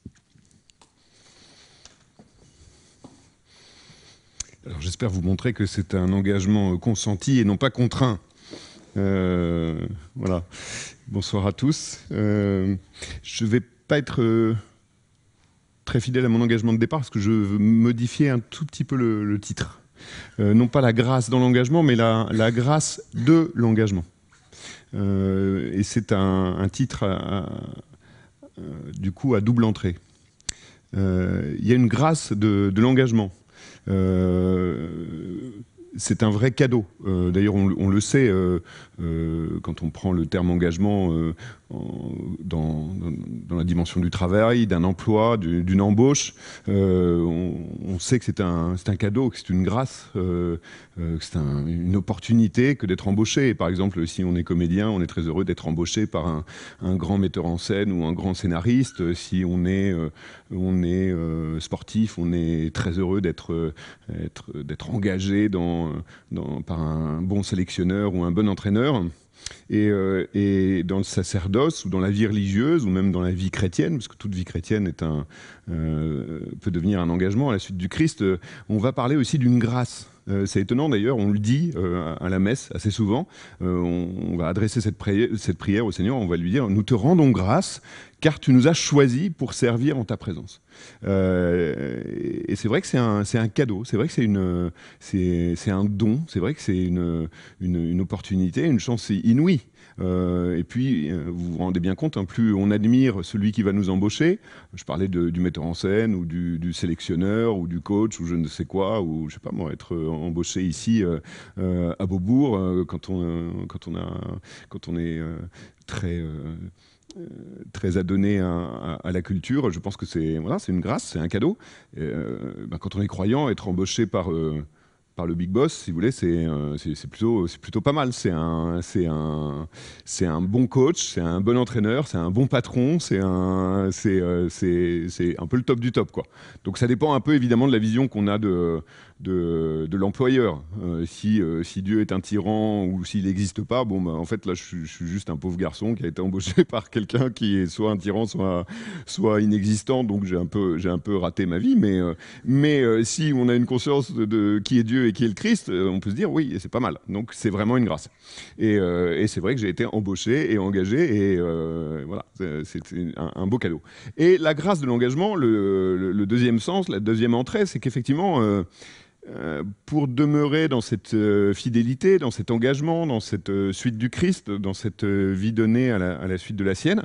Alors, j'espère vous montrer que c'est un engagement euh, consenti et non pas contraint. Euh, voilà. Bonsoir à tous. je ne vais pas être très fidèle à mon engagement de départ parce que je veux modifier un tout petit peu le, titre. Euh, non pas la grâce dans l'engagement, mais la, grâce de l'engagement. Euh, et c'est un, titre euh, du coup à double entrée. Il y a une grâce de, l'engagement c'est un vrai cadeau. D'ailleurs, on, le sait, euh, quand on prend le terme engagement euh, dans, la dimension du travail, d'un emploi, d'une embauche, euh, on, sait que c'est un, cadeau, que c'est une grâce, que c'est une opportunité que d'être embauché. Par exemple, si on est comédien, on est très heureux d'être embauché par un, grand metteur en scène ou un grand scénariste. Si on est, on est sportif, on est très heureux d'être engagé dans, par un bon sélectionneur ou un bon entraîneur. Euh, et, dans le sacerdoce ou dans la vie religieuse ou même dans la vie chrétienne, parce que toute vie chrétienne euh, peut devenir un engagement à la suite du Christ, euh, on va parler aussi d'une grâce. Euh, c'est étonnant d'ailleurs, on le dit euh, à la messe assez souvent. Euh, on, va adresser cette, cette prière au Seigneur, on va lui dire Nous te rendons grâce car tu nous as choisis pour servir en ta présence. et c'est vrai que c'est un, cadeau, c'est vrai que c'est un don, c'est vrai que c'est une, opportunité, une chance inouïe. Euh, et puis, euh, vous vous rendez bien compte, hein, plus on admire celui qui va nous embaucher, je parlais du metteur en scène ou du, sélectionneur ou du coach ou je ne sais quoi, ou je sais pas moi, être euh, embauché ici à Beaubourg quand, on, quand, on a, quand on est très... très adonné à, la culture. Je pense que c'est voilà, une grâce, c'est un cadeau. Ben, quand on est croyant, être embauché par par le big boss, si vous voulez, c'est euh, plutôt, plutôt pas mal. C'est un, un, un bon coach, c'est un bon entraîneur, c'est un bon patron, c'est un, euh, c'est un peu le top du top. Quoi. Donc ça dépend un peu évidemment de la vision qu'on a de, de, l'employeur. Euh, euh, si, Dieu est un tyran ou s'il n'existe pas, bon, bah, en fait, là, je, suis juste un pauvre garçon qui a été embauché *laughs* par quelqu'un qui est soit un tyran, soit, inexistant. Donc, j'ai un, peu, raté ma vie. Mais, euh, si on a une conscience de, qui est Dieu et qui est le Christ, on peut se dire, oui, c'est pas mal. Donc, c'est vraiment une grâce. Et, c'est vrai que j'ai été embauché et engagé. Et voilà, c'est, un, beau cadeau. Et la grâce de l'engagement, le, deuxième sens, la deuxième entrée, c'est qu'effectivement, euh, pour demeurer dans cette euh, fidélité, dans cet engagement, dans cette euh, suite du Christ, dans cette vie donnée à la, suite de la sienne,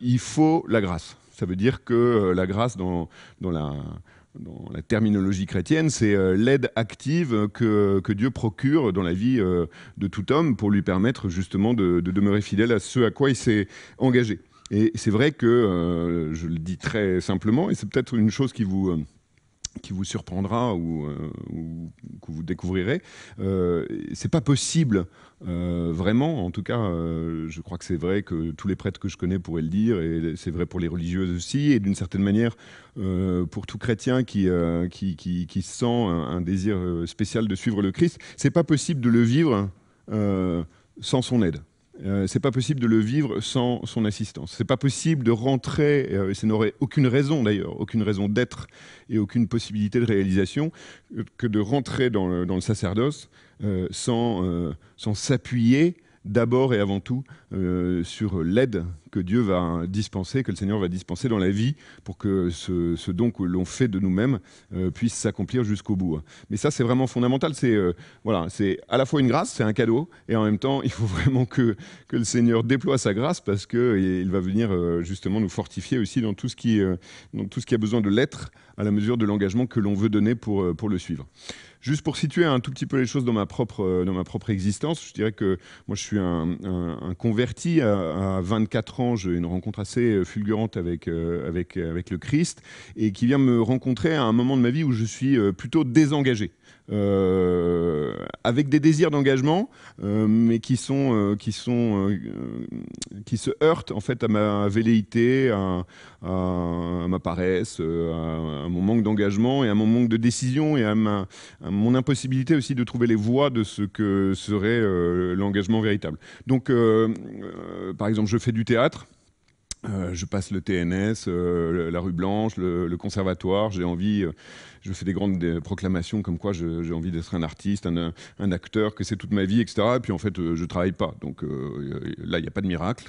il faut la grâce. Ça veut dire que la grâce dans, dans la dans la terminologie chrétienne, c'est l'aide active que, Dieu procure dans la vie de tout homme pour lui permettre justement de, demeurer fidèle à ce à quoi il s'est engagé. Et c'est vrai que, je le dis très simplement, et c'est peut-être une chose qui vous qui vous surprendra euh, ou, que vous découvrirez. Euh, c'est pas possible, euh, vraiment. En tout cas, euh, je crois que c'est vrai que tous les prêtres que je connais pourraient le dire, et c'est vrai pour les religieuses aussi, et d'une certaine manière pour tout chrétien qui, qui, qui, sent un, désir spécial de suivre le Christ. C'est pas possible de le vivre sans son aide. Ce euh, c'est pas possible de le vivre sans son assistance. C'est pas possible de rentrer, euh, et ça n'aurait aucune raison d'ailleurs, aucune raison d'être et aucune possibilité de réalisation, euh, que de rentrer dans le, sacerdoce sans s'appuyer d'abord et avant tout sur l'aide que Dieu va dispenser, que le Seigneur va dispenser dans la vie pour que ce, don que l'on fait de nous-mêmes euh, puisse s'accomplir jusqu'au bout. Mais ça, c'est vraiment fondamental. C'est euh, voilà, c'est à la fois une grâce, c'est un cadeau, et en même temps, *laughs* il faut vraiment que, que le Seigneur déploie sa grâce parce qu'il va venir euh, justement nous fortifier aussi dans tout ce qui, tout ce qui a besoin de l'être à la mesure de l'engagement que l'on veut donner pour, pour le suivre. Juste pour situer un tout petit peu les choses dans ma propre, dans ma propre existence, je dirais que moi, je suis un, converti à 24 ans j'ai une rencontre assez euh, fulgurante avec, euh, avec, euh, avec le Christ, et qui vient me rencontrer à un moment de ma vie où je suis plutôt désengagé. Euh, avec des désirs d'engagement, euh, mais qui sont, euh, qui, sont qui se heurtent en fait à ma velléité, à, ma paresse, à, mon manque d'engagement et à mon manque de décision et à, mon impossibilité aussi de trouver les voies de ce que serait l'engagement véritable. Donc, par exemple, je fais du théâtre. je passe le TNS, la rue Blanche, le, conservatoire, j'ai envie je fais des grandes euh, proclamations comme quoi j'ai envie d'être un artiste, un, acteur, que c'est toute ma vie, etc. Et puis en fait, euh, je travaille pas. Donc euh, là, il n'y a pas de miracle.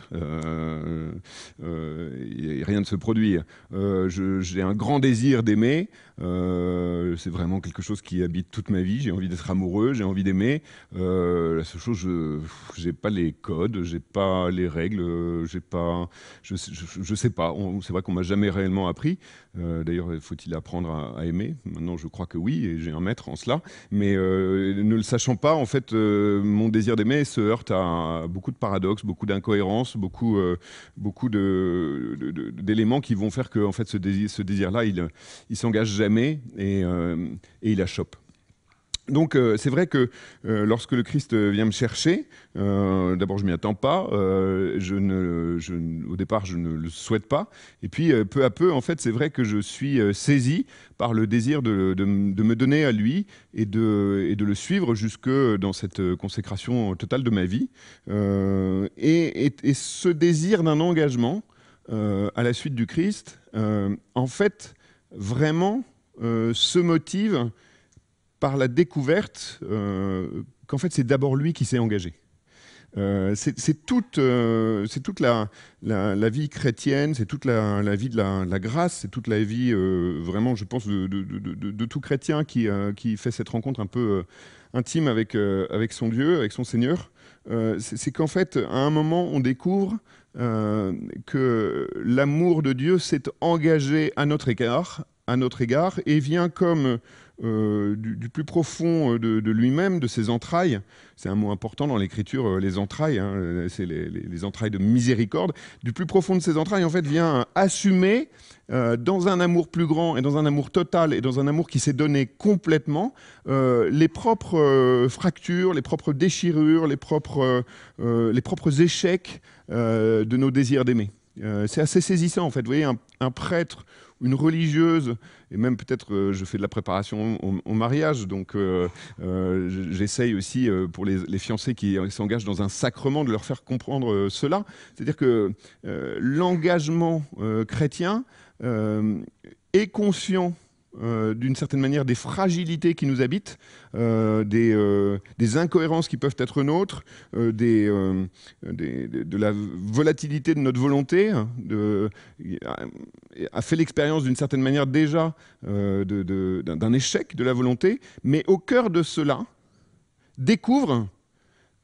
rien ne se produit. j'ai un grand désir d'aimer. c'est vraiment quelque chose qui habite toute ma vie. J'ai envie d'être amoureux, j'ai envie d'aimer. la seule chose, je n'ai pas les codes, j'ai pas les règles, j'ai pas, je, ne sais pas. C'est vrai qu'on m'a jamais réellement appris. Euh, d'ailleurs, faut-il apprendre à, aimer Maintenant, je crois que oui, et j'ai un maître en cela. Mais euh, ne le sachant pas, en fait, euh, mon désir d'aimer se heurte à, beaucoup de paradoxes, beaucoup d'incohérences, beaucoup, beaucoup d'éléments qui vont faire que fait, ce désir-là, il, il s'engage jamais et, et il achoppe. Donc euh, c'est vrai que euh, lorsque le Christ vient me chercher, euh, d'abord je m'y attends pas, je au départ je ne le souhaite pas, et puis peu à peu en fait c'est vrai que je suis saisi par le désir de, me donner à lui et de, et de, le suivre jusque dans cette consécration totale de ma vie, et, ce désir d'un engagement à la suite du Christ, en fait vraiment se motive par la découverte euh, qu'en fait c'est d'abord lui qui s'est engagé. Euh, c'est toute, euh, c'est toute la, la, vie chrétienne, c'est toute la, vie de la, grâce, c'est toute la vie vraiment, je pense, de, de tout chrétien qui, qui, fait cette rencontre un peu intime avec, avec, son Dieu, avec son Seigneur. c'est qu'en fait, à un moment, on découvre que l'amour de Dieu s'est engagé à notre égard, à notre égard, et vient comme euh, du, plus profond euh, de, lui-même, de ses entrailles. C'est un mot important dans l'écriture, euh, les entrailles, hein, c'est les, entrailles de miséricorde. Du plus profond de ses entrailles, en fait, vient assumer dans un amour plus grand et dans un amour total et dans un amour qui s'est donné complètement les propres fractures, les propres déchirures, les propres, les propres échecs de nos désirs d'aimer. c'est assez saisissant en fait. Vous voyez, un, un prêtre une religieuse, et même peut-être euh, je fais de la préparation au, mariage, donc euh, euh, j'essaye aussi pour les fiancés qui s'engagent dans un sacrement de leur faire comprendre cela. C'est-à-dire que l'engagement chrétien est conscient euh, d'une certaine manière des fragilités qui nous habitent, euh, euh, des, incohérences qui peuvent être nôtres, de la volatilité de notre volonté, hein, a, fait l'expérience d'une certaine manière déjà d'un échec de la volonté, mais au cœur de cela découvre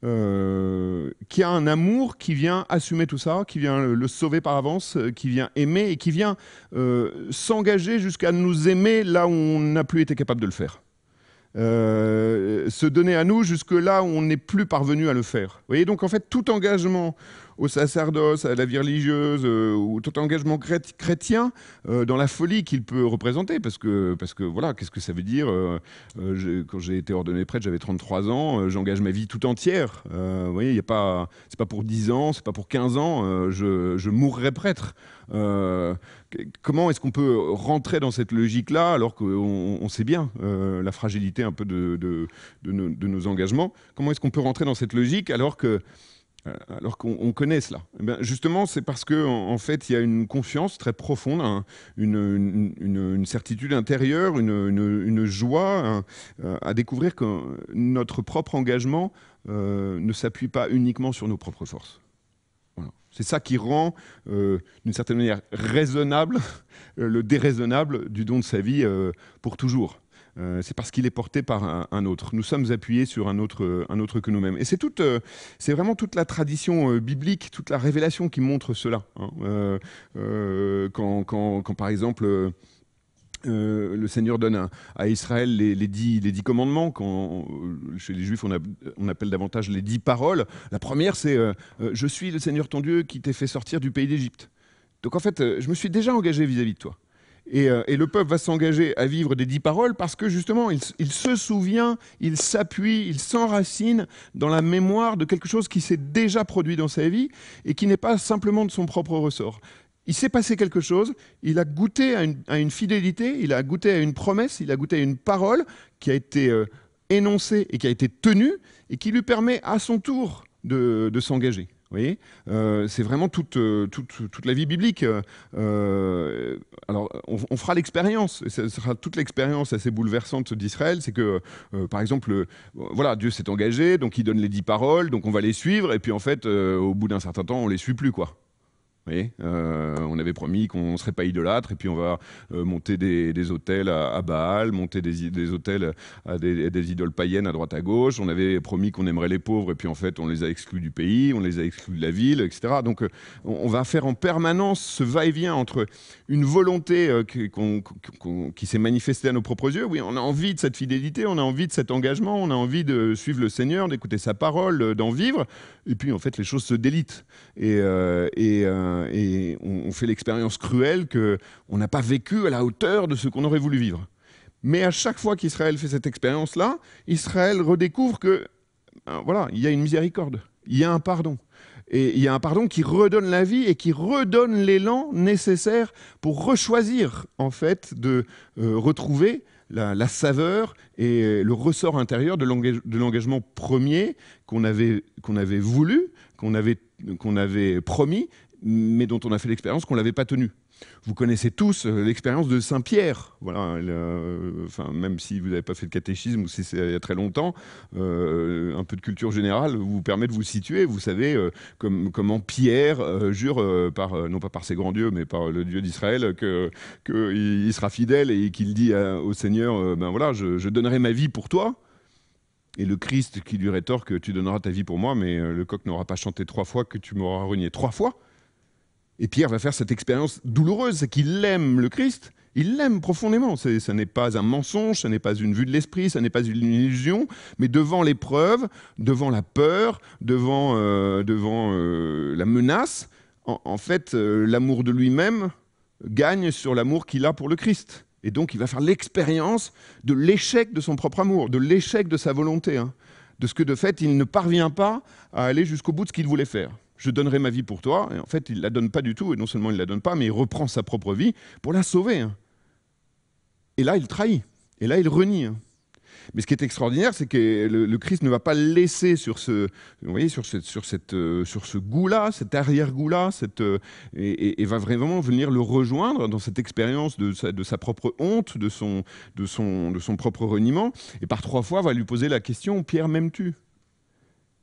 euh, qui a un amour qui vient assumer tout ça, qui vient le, sauver par avance, euh, qui vient aimer et qui vient euh, s'engager jusqu'à nous aimer là où on n'a plus été capable de le faire. se donner à nous jusque là où on n'est plus parvenu à le faire. Vous voyez, donc en fait, tout engagement au sacerdoce, à la vie religieuse, euh, ou tout engagement chrétien euh, dans la folie qu'il peut représenter. Parce que, parce que voilà, qu'est-ce que ça veut dire euh, Quand j'ai été ordonné prêtre, j'avais 33 ans, j'engage ma vie tout entière. vous voyez, c'est pas pour 10 ans, c'est pas pour 15 ans, je, mourrai prêtre. comment est-ce qu'on peut rentrer dans cette logique-là alors qu'on sait bien la fragilité un peu de nos engagements Comment est-ce qu'on peut rentrer dans cette logique alors que euh, alors qu'on connaît cela eh Justement, c'est parce qu'en fait, il y a une confiance très profonde, hein. une, certitude intérieure, une, joie hein, euh, à découvrir que notre propre engagement euh, ne s'appuie pas uniquement sur nos propres forces. C'est ça qui rend, d'une certaine manière, raisonnable le déraisonnable du don de sa vie pour toujours. Euh, c'est parce qu'il est porté par un, autre. Nous sommes appuyés sur un autre, euh, un autre que nous-mêmes. Et c'est toute, euh, c'est vraiment toute la tradition biblique, toute la révélation qui montre cela. Hein. Quand, par exemple. le Seigneur donne à, Israël les, dix, les, dix, commandements. Quand chez les Juifs, on, appelle davantage les dix paroles. La première, c'est Je suis le Seigneur ton Dieu qui t'ai fait sortir du pays d'Égypte. Donc en fait, je me suis déjà engagé vis à -vis de toi. Euh, et, le peuple va s'engager à vivre des dix paroles parce que justement, il, se souvient, il s'appuie, il s'enracine dans la mémoire de quelque chose qui s'est déjà produit dans sa vie et qui n'est pas simplement de son propre ressort. Il s'est passé quelque chose, il a goûté à une, fidélité, il a goûté à une promesse, il a goûté à une parole qui a été euh, énoncée et qui a été tenue et qui lui permet à son tour de s'engager voyez euh, C'est vraiment euh, toute, toute, la vie biblique. Euh, alors, on, fera l'expérience, et ce sera toute l'expérience assez bouleversante d'Israël, c'est que, par exemple, voilà, Dieu s'est engagé, donc il donne les dix paroles, donc on va les suivre, et puis en fait, au bout d'un certain temps, on les suit plus, quoi. Euh, on avait promis qu'on ne serait pas idolâtre et puis on va euh, monter des, hôtels à, Baal, monter des, hôtels à des, idoles païennes à droite à gauche. On avait promis qu'on aimerait les pauvres et puis en fait on les a exclus du pays, on les a exclus de la ville, etc. Donc euh, on, va faire en permanence ce va-et-vient entre une volonté qui, s'est manifestée à nos propres yeux. Oui, on a envie de cette fidélité, on a envie de cet engagement, on a envie de suivre le Seigneur, d'écouter sa parole, d'en vivre. Et puis en fait les choses se délitent. et euh, et on, fait l'expérience cruelle qu'on n'a pas vécu à la hauteur de ce qu'on aurait voulu vivre. Mais à chaque fois qu'Israël fait cette expérience-là, Israël redécouvre que, euh, voilà, il y a une miséricorde, il y a un pardon. Et il y a un pardon qui redonne la vie et qui redonne l'élan nécessaire pour rechoisir, en fait, de euh, retrouver la, la, saveur et le ressort intérieur de l'engagement premier qu'on avait, qu'on avait voulu, qu'on avait qu'on avait promis, mais dont on a fait l'expérience qu'on ne l'avait pas tenu. Vous connaissez tous euh, l'expérience de Saint-Pierre, voilà, euh, enfin, même si vous n'avez pas fait de catéchisme ou si c'est euh, il y a très longtemps, un peu de culture générale vous permet de vous situer. Vous savez comment Pierre jure, non pas par ses grands dieux, mais par le Dieu d'Israël, qu'il sera fidèle et qu'il dit au Seigneur, ben voilà, je donnerai ma vie pour toi. Et le Christ qui lui rétorque Tu donneras ta vie pour moi, mais euh, le coq n'aura pas chanté trois fois que tu m'auras renié trois fois. Et Pierre va faire cette expérience douloureuse c'est qu'il aime le Christ, il l'aime profondément. Ce n'est pas un mensonge, ce n'est pas une vue de l'esprit, ce n'est pas une illusion, mais devant l'épreuve, devant la peur, devant, euh, devant euh, la menace, en, fait, l'amour de lui-même gagne sur l'amour qu'il a pour le Christ. Et donc, il va faire l'expérience de l'échec de son propre amour, de l'échec de sa volonté, hein. de ce que de fait, il ne parvient pas à aller jusqu'au bout de ce qu'il voulait faire. Je donnerai ma vie pour toi. Et en fait, il ne la donne pas du tout. Et non seulement il ne la donne pas, mais il reprend sa propre vie pour la sauver. Hein. Et là, il trahit. Et là, il renie. Hein. Mais ce qui est extraordinaire, c'est que le, Christ ne va pas laisser sur ce, vous voyez, sur cette, sur cette, euh, sur ce goût-là, cet arrière-goût-là, cette, euh, et, va vraiment venir le rejoindre dans cette expérience de sa, de sa propre honte, de son, de son, de son propre reniement. Et par trois fois, va lui poser la question Pierre, m'aimes-tu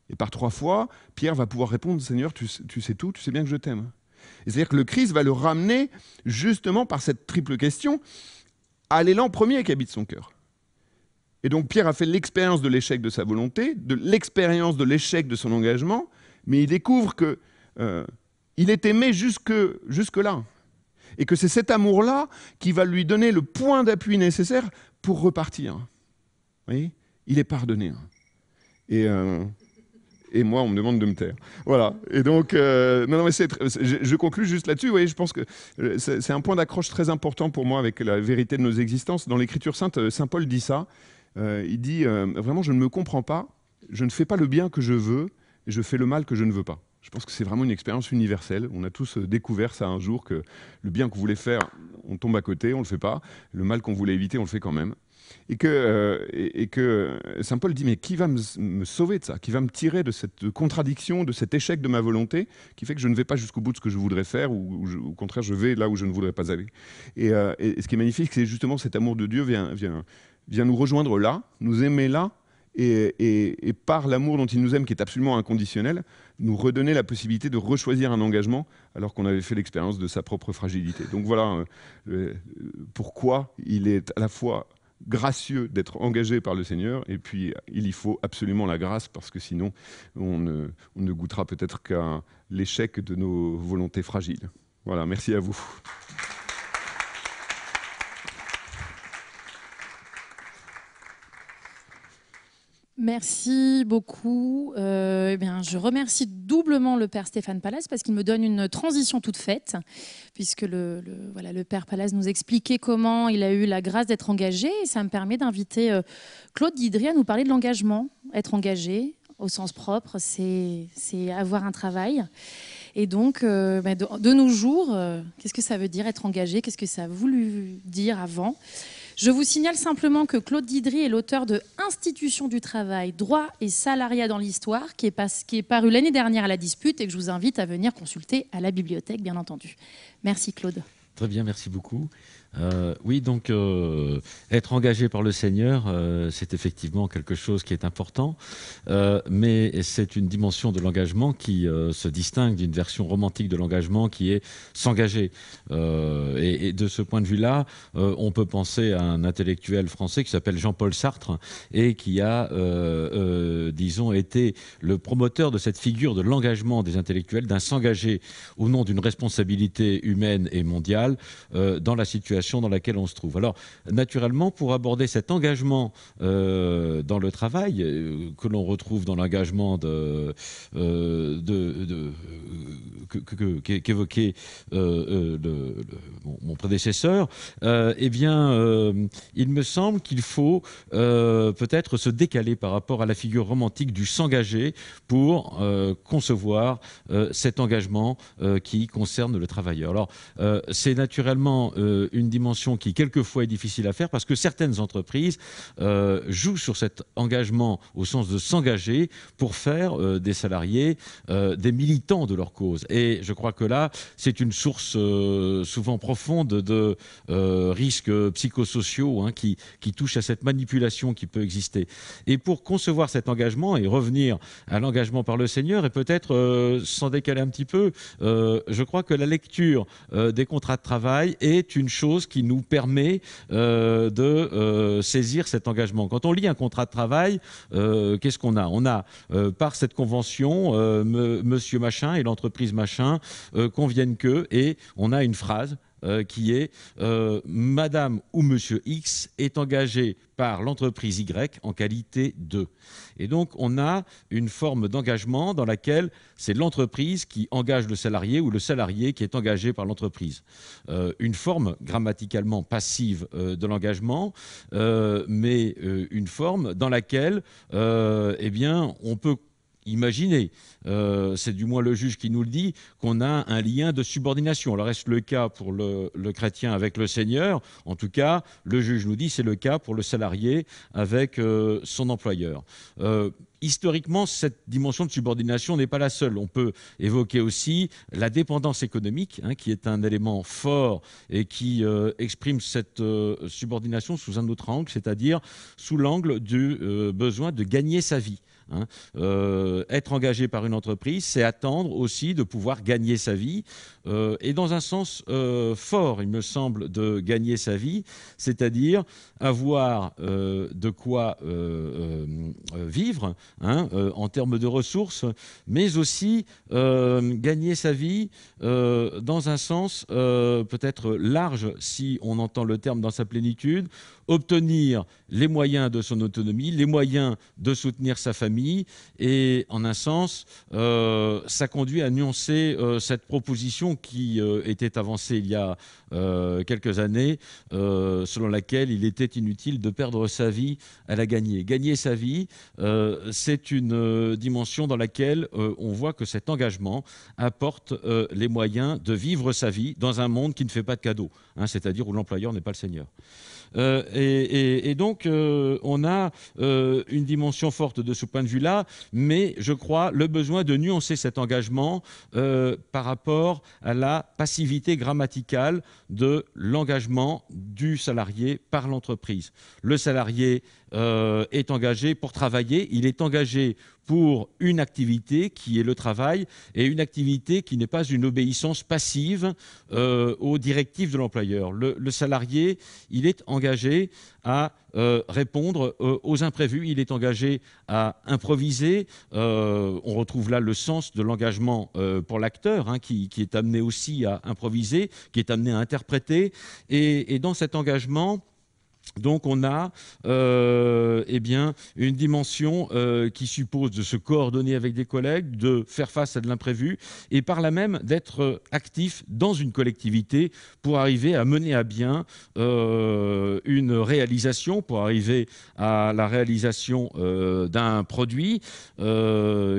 Et par trois fois, Pierre va pouvoir répondre Seigneur, tu, tu sais tout, tu sais bien que je t'aime. C'est-à-dire que le Christ va le ramener justement par cette triple question à l'élan premier qui habite son cœur. Et donc Pierre a fait l'expérience de l'échec de sa volonté, de l'expérience de l'échec de son engagement, mais il découvre que euh, il est aimé jusque, jusque là, et que c'est cet amour-là qui va lui donner le point d'appui nécessaire pour repartir. Vous voyez il est pardonné. Hein. Et euh, et moi, on me demande de me taire. Voilà. Et donc, euh, non, je, conclus conclue juste là-dessus. Vous voyez, je pense que c'est, un point d'accroche très important pour moi avec la vérité de nos existences. Dans l'Écriture sainte, saint Paul dit ça. Euh, il dit euh, Vraiment, je ne me comprends pas, je ne fais pas le bien que je veux, et je fais le mal que je ne veux pas. Je pense que c'est vraiment une expérience universelle. On a tous euh, découvert ça un jour, que le bien qu'on voulait faire, on tombe à côté, on ne le fait pas. Le mal qu'on voulait éviter, on le fait quand même et que, euh, et, que euh, Saint Paul dit, mais qui va me, sauver de ça Qui va me tirer de cette contradiction, de cet échec de ma volonté, qui fait que je ne vais pas jusqu'au bout de ce que je voudrais faire, ou, au contraire, je vais là où je ne voudrais pas aller. Euh, et, ce qui est magnifique, c'est justement cet amour de Dieu vient, vient, vient nous rejoindre là, nous aimer là, et, par l'amour dont il nous aime, qui est absolument inconditionnel, nous redonner la possibilité de rechoisir un engagement alors qu'on avait fait l'expérience de sa propre fragilité. Donc voilà pourquoi il est à la fois gracieux d'être engagé par le Seigneur, et puis il y faut absolument la grâce, parce que sinon on ne, on ne goûtera peut-être qu'à l'échec de nos volontés fragiles. Voilà, merci à vous. Merci beaucoup. Euh, eh bien, je remercie doublement le père Stéphane Palace parce qu'il me donne une transition toute faite, puisque le, voilà, le père Palace nous expliquait comment il a eu la grâce d'être engagé. Et ça me permet d'inviter euh, Claude Guidry à nous parler de l'engagement. Être engagé, au sens propre, c'est avoir un travail. Et donc, euh, bah, de, de, nos jours, qu'est-ce que ça veut dire être engagé Qu'est-ce que ça a voulu dire avant je vous signale simplement que Claude Didry est l'auteur de Institutions du travail, droit et salariat dans l'histoire, qui, qui est paru l'année dernière à la dispute et que je vous invite à venir consulter à la bibliothèque, bien entendu. Merci Claude. Très bien, merci beaucoup. Euh, oui, donc euh, être engagé par le Seigneur, euh, c'est effectivement quelque chose qui est important, mais c'est une dimension de l'engagement qui se distingue d'une version romantique de l'engagement qui est s'engager. et, de ce point de vue-là, on peut penser à un intellectuel français qui s'appelle Jean-Paul Sartre et qui a, disons, été le promoteur de cette figure de l'engagement des intellectuels, d'un s'engager au nom d'une responsabilité humaine et mondiale dans la situation dans laquelle on se trouve. Alors, naturellement, pour aborder cet engagement euh, dans le travail, euh, que l'on retrouve dans l'engagement de, qu'évoquait mon, prédécesseur, euh, eh bien, il me semble qu'il faut peut-être se décaler par rapport à la figure romantique du s'engager pour concevoir cet engagement qui concerne le travailleur. Alors, c'est naturellement une dimension qui quelquefois est difficile à faire parce que certaines entreprises euh, jouent sur cet engagement au sens de s'engager pour faire euh, des salariés euh, des militants de leur cause. Et je crois que là, c'est une source souvent profonde de risques psychosociaux hein, qui, qui touchent à cette manipulation qui peut exister. Et pour concevoir cet engagement et revenir à l'engagement par le Seigneur, et peut-être s'en décaler un petit peu, je crois que la lecture des contrats de travail est une chose qui nous permet euh, de euh, saisir cet engagement. Quand on lit un contrat de travail, euh, qu'est-ce qu'on a On a, par cette convention, monsieur machin et l'entreprise machin conviennent que, et on a une phrase euh, qui est euh, Madame ou Monsieur X est engagé par l'entreprise Y en qualité de. Et donc on a une forme d'engagement dans laquelle c'est l'entreprise qui engage le salarié ou le salarié qui est engagé par l'entreprise. Euh, une forme grammaticalement passive de l'engagement, mais une forme dans laquelle eh bien, on peut Imaginez, euh, c'est du moins le juge qui nous le dit, qu'on a un lien de subordination. Alors est-ce le cas pour le, chrétien avec le Seigneur En tout cas, le juge nous dit c'est le cas pour le salarié avec euh, son employeur. Euh, historiquement, cette dimension de subordination n'est pas la seule. On peut évoquer aussi la dépendance économique, hein, qui est un élément fort et qui exprime cette subordination sous un autre angle, c'est-à-dire sous l'angle du besoin de gagner sa vie. Hein. Euh, être engagé par une entreprise, c'est attendre aussi de pouvoir gagner sa vie, euh, et dans un sens euh, fort, il me semble, de gagner sa vie, c'est-à-dire avoir euh, de quoi vivre hein, en termes de ressources, mais aussi gagner sa vie dans un sens peut-être large, si on entend le terme dans sa plénitude, obtenir les moyens de son autonomie, les moyens de soutenir sa famille, et en un sens, ça conduit à nuancer cette proposition qui euh, était avancée il y a euh, quelques années, euh, selon laquelle il était inutile de perdre sa vie à la gagner. Gagner sa vie, c'est une dimension dans laquelle on voit que cet engagement apporte les moyens de vivre sa vie dans un monde qui ne fait pas de cadeaux, hein, c'est-à-dire où l'employeur n'est pas le seigneur. Euh, et, donc, euh, on a euh, une dimension forte de ce point de vue-là, mais je crois le besoin de nuancer cet engagement par rapport à la passivité grammaticale de l'engagement du salarié par l'entreprise. Le salarié euh, est engagé pour travailler, il est engagé pour une activité qui est le travail et une activité qui n'est pas une obéissance passive euh, aux directives de l'employeur. Le, salarié, il est engagé à euh, répondre aux imprévus, il est engagé à improviser. on retrouve là le sens de l'engagement pour l'acteur hein, qui, est amené aussi à improviser, qui est amené à interpréter. et dans cet engagement, donc on a euh, eh bien, une dimension euh, qui suppose de se coordonner avec des collègues, de faire face à de l'imprévu, et par là même d'être euh, actif dans une collectivité pour arriver à mener à bien une réalisation, pour arriver à la réalisation d'un produit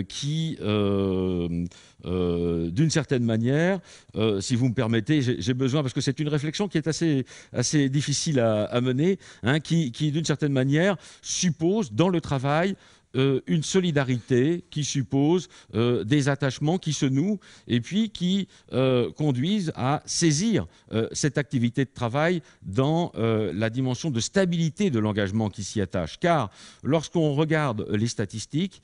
qui euh, d'une certaine manière, euh, si vous me permettez, j'ai besoin, parce que c'est une réflexion qui est assez, difficile à, mener, hein, qui d'une certaine manière suppose dans le travail euh, une solidarité qui suppose euh, des attachements qui se nouent et puis qui euh, conduisent à saisir cette activité de travail dans la dimension de stabilité de l'engagement qui s'y attache. Car lorsqu'on regarde les statistiques,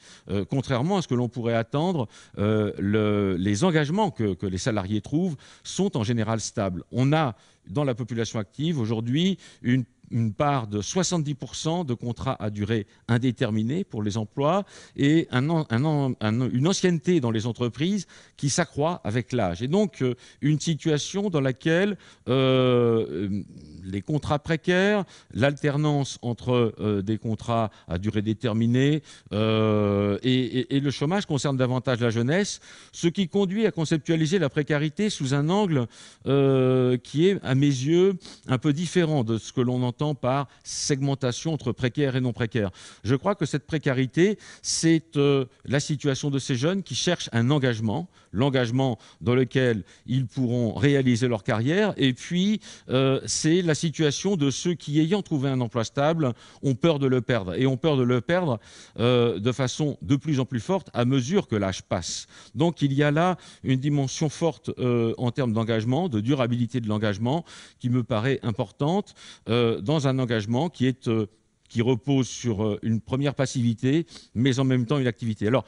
contrairement à ce que l'on pourrait attendre, les engagements que, que les salariés trouvent sont en général stables. On a dans la population active aujourd'hui une une part de 70% de contrats à durée indéterminée pour les emplois et un, un, une ancienneté dans les entreprises qui s'accroît avec l'âge. Et donc euh, une situation dans laquelle euh, les contrats précaires, l'alternance entre euh, des contrats à durée déterminée et, et le chômage concerne davantage la jeunesse, ce qui conduit à conceptualiser la précarité sous un angle qui est, à mes yeux, un peu différent de ce que l'on entend par segmentation entre précaires et non précaires. Je crois que cette précarité, c'est euh, la situation de ces jeunes qui cherchent un engagement, l'engagement dans lequel ils pourront réaliser leur carrière, et puis euh, c'est la situation de ceux qui, ayant trouvé un emploi stable, ont peur de le perdre, et ont peur de le perdre euh, de façon de plus en plus forte à mesure que l'âge passe. Donc il y a là une dimension forte en termes d'engagement, de durabilité de l'engagement, qui me paraît importante dans dans un engagement qui est euh, qui repose sur euh, une première passivité, mais en même temps une activité. Alors,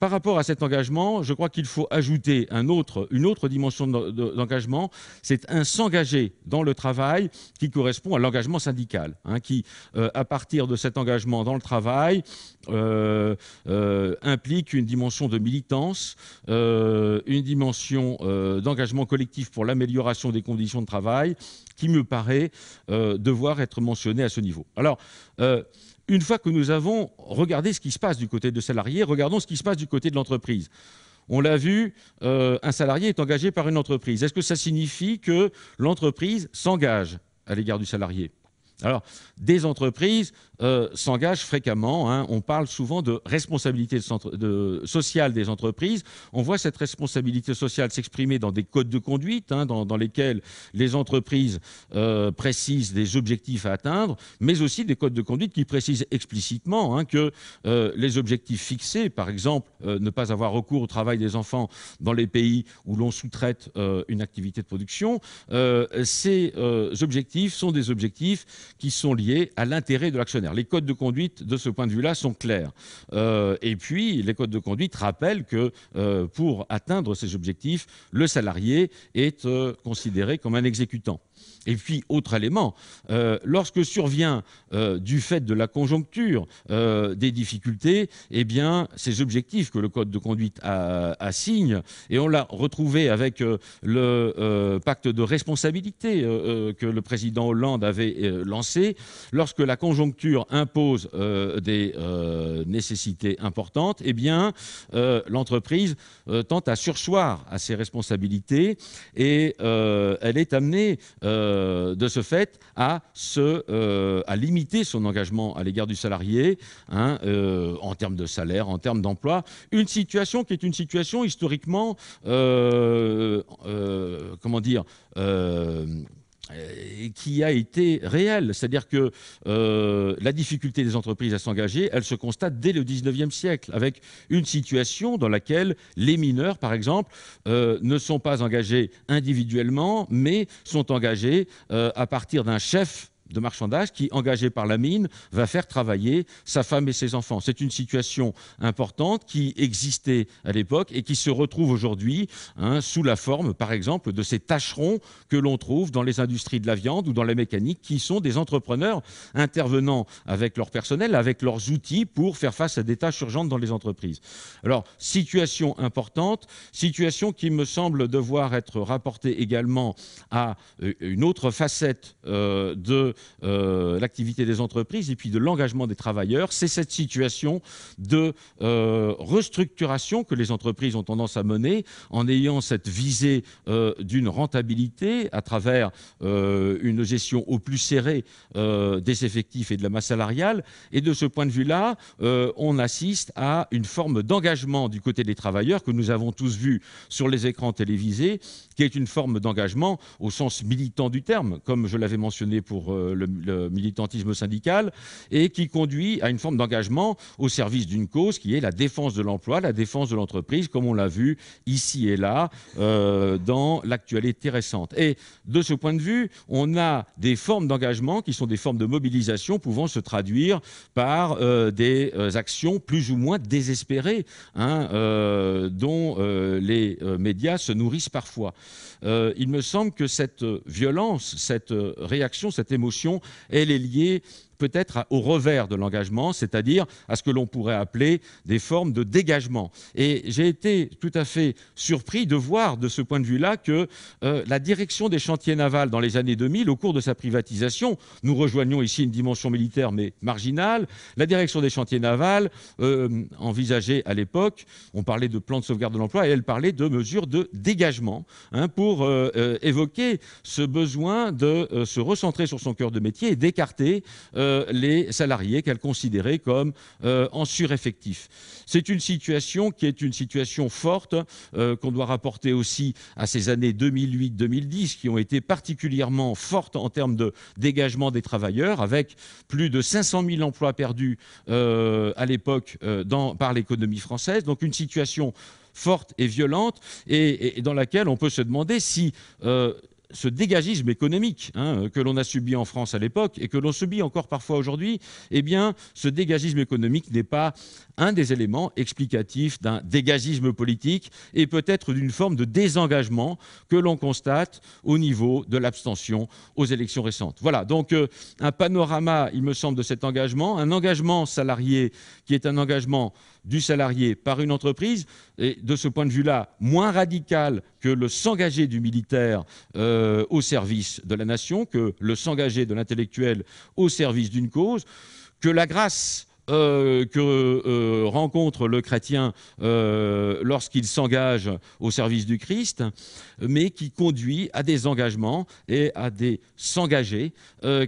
par rapport à cet engagement, je crois qu'il faut ajouter une autre dimension d'engagement, c'est un s'engager dans le travail qui correspond à l'engagement syndical, hein, qui, euh, à partir de cet engagement dans le travail, euh, euh, implique une dimension de militance, une dimension d'engagement collectif pour l'amélioration des conditions de travail, qui me paraît devoir être mentionnée à ce niveau. Alors, une fois que nous avons regardé ce qui se passe du côté de salariés, regardons ce qui se passe du côté de l'entreprise. On l'a vu, euh, un salarié est engagé par une entreprise. Est-ce que ça signifie que l'entreprise s'engage à l'égard du salarié alors, des entreprises S'engage euh, s'engagent fréquemment. Hein. On parle souvent de responsabilité sociale des entreprises. On voit cette responsabilité sociale s'exprimer dans des codes de conduite, hein, dans, lesquels les entreprises euh, précisent des objectifs à atteindre, mais aussi des codes de conduite qui précisent explicitement hein, que euh, les objectifs fixés, par exemple, ne pas avoir recours au travail des enfants dans les pays où l'on sous-traite une activité de production, ces objectifs sont des objectifs qui sont liés à l'intérêt de l'actionnaire. Les codes de conduite, de ce point de vue-là, sont clairs. Euh, et puis, les codes de conduite rappellent que euh, pour atteindre ces objectifs, le salarié est euh, considéré comme un exécutant. Et puis, autre élément, euh, lorsque survient, euh, du fait de la conjoncture, euh, des difficultés, eh bien, ces objectifs que le Code de conduite assigne, et on l'a retrouvé avec le pacte de responsabilité que le président Hollande avait lancé, lorsque la conjoncture impose des nécessités importantes, eh bien, l'entreprise tente à sursoir à ses responsabilités et elle est amenée euh, de ce fait, à, se, euh, à limiter son engagement à l'égard du salarié, hein, euh, en termes de salaire, en termes d'emploi. Une situation qui est une situation historiquement, comment dire, et qui a été réelle. C'est-à-dire que euh, la difficulté des entreprises à s'engager, elle se constate dès le 19e siècle, avec une situation dans laquelle les mineurs, par exemple, euh, ne sont pas engagés individuellement, mais sont engagés euh, à partir d'un chef de marchandage qui, engagé par la mine, va faire travailler sa femme et ses enfants. C'est une situation importante qui existait à l'époque et qui se retrouve aujourd'hui hein, sous la forme, par exemple, de ces tâcherons que l'on trouve dans les industries de la viande ou dans la mécanique, qui sont des entrepreneurs intervenant avec leur personnel, avec leurs outils pour faire face à des tâches urgentes dans les entreprises. Alors, situation importante, situation qui me semble devoir être rapportée également à euh, une autre facette euh, de euh, l'activité des entreprises et puis de l'engagement des travailleurs. C'est cette situation de euh, restructuration que les entreprises ont tendance à mener en ayant cette visée euh, d'une rentabilité à travers une gestion au plus serrée des effectifs et de la masse salariale. Et de ce point de vue-là, on assiste à une forme d'engagement du côté des travailleurs que nous avons tous vu sur les écrans télévisés, qui est une forme d'engagement au sens militant du terme, comme je l'avais mentionné pour le, militantisme syndical et qui conduit à une forme d'engagement au service d'une cause qui est la défense de l'emploi, la défense de l'entreprise, comme on l'a vu ici et là euh, dans l'actualité récente. Et de ce point de vue, on a des formes d'engagement qui sont des formes de mobilisation pouvant se traduire par euh, des euh, actions plus ou moins désespérées, hein, dont les médias se nourrissent parfois. il me semble que cette violence, cette réaction, cette émotion, elle est liée peut-être au revers de l'engagement, c'est-à-dire à ce que l'on pourrait appeler des formes de dégagement. Et j'ai été tout à fait surpris de voir de ce point de vue-là que euh, la direction des chantiers navals dans les années 2000, au cours de sa privatisation, nous rejoignons ici une dimension militaire mais marginale, la direction des chantiers navals euh, envisageait à l'époque, on parlait de plan de sauvegarde de l'emploi et elle parlait de mesures de dégagement hein, pour euh, euh, évoquer ce besoin de se recentrer sur son cœur de métier et d'écarter euh, les salariés qu'elle considérait comme euh, en sureffectif. C'est une situation qui est une situation forte euh, qu'on doit rapporter aussi à ces années 2008-2010 qui ont été particulièrement fortes en termes de dégagement des travailleurs, avec plus de 500 000 emplois perdus à l'époque par l'économie française. Donc une situation forte et violente et, dans laquelle on peut se demander si ce dégagisme économique hein, que l'on a subi en France à l'époque et que l'on subit encore parfois aujourd'hui, eh bien, ce dégagisme économique n'est pas un des éléments explicatifs d'un dégagisme politique et peut-être d'une forme de désengagement que l'on constate au niveau de l'abstention aux élections récentes. Voilà, donc euh, un panorama, il me semble, de cet engagement, un engagement salarié qui est un engagement du salarié par une entreprise, et de ce point de vue-là, moins radical que le s'engager du militaire euh, au service de la nation, que le s'engager de l'intellectuel au service d'une cause, que la grâce euh, que euh, rencontre le chrétien euh, lorsqu'il s'engage au service du Christ, mais qui conduit à des engagements et à des s'engager